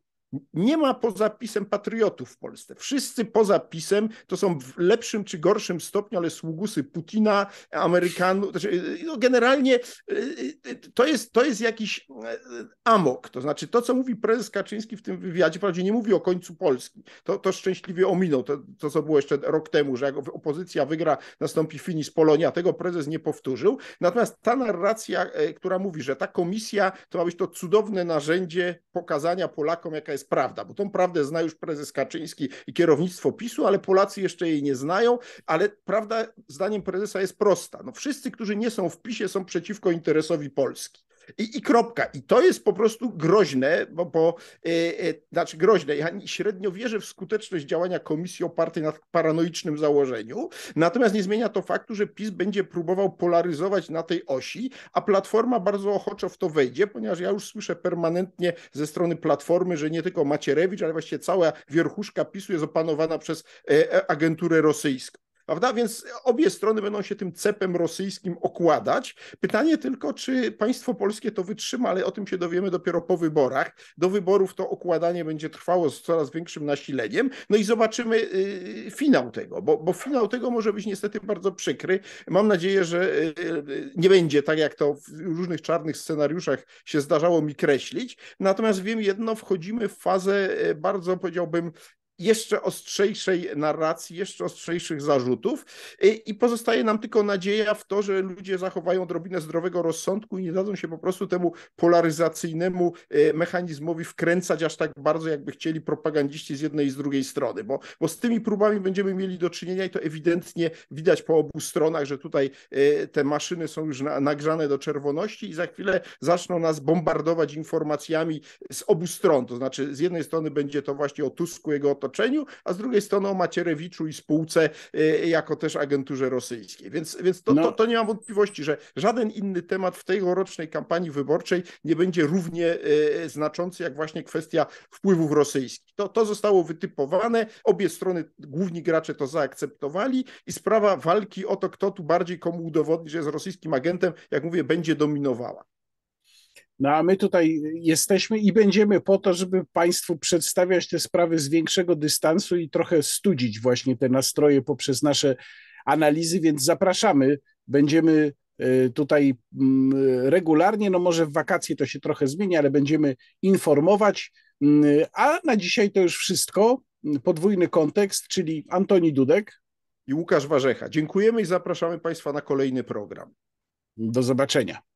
nie ma poza pisem patriotów w Polsce. Wszyscy poza pisem to są w lepszym czy gorszym stopniu, ale sługusy Putina, Amerykanów. Znaczy, no, generalnie y, y, y, to jest, to jest jakiś e, amok. To znaczy to, co mówi prezes Kaczyński w tym wywiadzie, wprawdzie nie mówi o końcu Polski. To, to szczęśliwie ominął. To, to, co było jeszcze rok temu, że jak opozycja wygra, nastąpi finis Polonia. Tego prezes nie powtórzył. Natomiast ta narracja, e, która mówi, że ta komisja to ma być to cudowne narzędzie pokazania Polakom, jaka jest jest prawda, bo tą prawdę zna już prezes Kaczyński i kierownictwo PiSu, ale Polacy jeszcze jej nie znają, ale prawda zdaniem prezesa jest prosta. No wszyscy, którzy nie są w PiSie są przeciwko interesowi Polski. I, I kropka. I to jest po prostu groźne, bo, bo e, e, znaczy groźne. Ja średnio wierzę w skuteczność działania komisji opartej na paranoicznym założeniu, natomiast nie zmienia to faktu, że PiS będzie próbował polaryzować na tej osi, a Platforma bardzo ochoczo w to wejdzie, ponieważ ja już słyszę permanentnie ze strony Platformy, że nie tylko Macierewicz, ale właściwie cała wierchuszka PiSu jest opanowana przez e, agenturę rosyjską prawda? Więc obie strony będą się tym cepem rosyjskim okładać. Pytanie tylko, czy państwo polskie to wytrzyma, ale o tym się dowiemy dopiero po wyborach. Do wyborów to okładanie będzie trwało z coraz większym nasileniem. No i zobaczymy y, finał tego, bo, bo finał tego może być niestety bardzo przykry. Mam nadzieję, że y, y, nie będzie tak, jak to w różnych czarnych scenariuszach się zdarzało mi kreślić. Natomiast wiem jedno, wchodzimy w fazę bardzo, powiedziałbym, jeszcze ostrzejszej narracji, jeszcze ostrzejszych zarzutów i pozostaje nam tylko nadzieja w to, że ludzie zachowają odrobinę zdrowego rozsądku i nie dadzą się po prostu temu polaryzacyjnemu e, mechanizmowi wkręcać aż tak bardzo, jakby chcieli propagandziści z jednej i z drugiej strony, bo, bo z tymi próbami będziemy mieli do czynienia i to ewidentnie widać po obu stronach, że tutaj e, te maszyny są już nagrzane do czerwoności i za chwilę zaczną nas bombardować informacjami z obu stron, to znaczy z jednej strony będzie to właśnie o Tusku, jego otoczeniu, a z drugiej strony o Macierewiczu i spółce y, jako też agenturze rosyjskiej. Więc, więc to, no. to, to nie mam wątpliwości, że żaden inny temat w tegorocznej kampanii wyborczej nie będzie równie y, znaczący jak właśnie kwestia wpływów rosyjskich. To, to zostało wytypowane, obie strony, główni gracze to zaakceptowali i sprawa walki o to, kto tu bardziej komu udowodni, że jest rosyjskim agentem, jak mówię, będzie dominowała. No a my tutaj jesteśmy i będziemy po to, żeby Państwu przedstawiać te sprawy z większego dystansu i trochę studzić właśnie te nastroje poprzez nasze analizy, więc zapraszamy. Będziemy e, tutaj mm, regularnie, no może w wakacje to się trochę zmieni, ale będziemy informować. Mm, a na dzisiaj to już wszystko. Mm, podwójny kontekst, czyli Antoni Dudek i Łukasz Warzecha. Dziękujemy i zapraszamy Państwa na kolejny program. Do zobaczenia.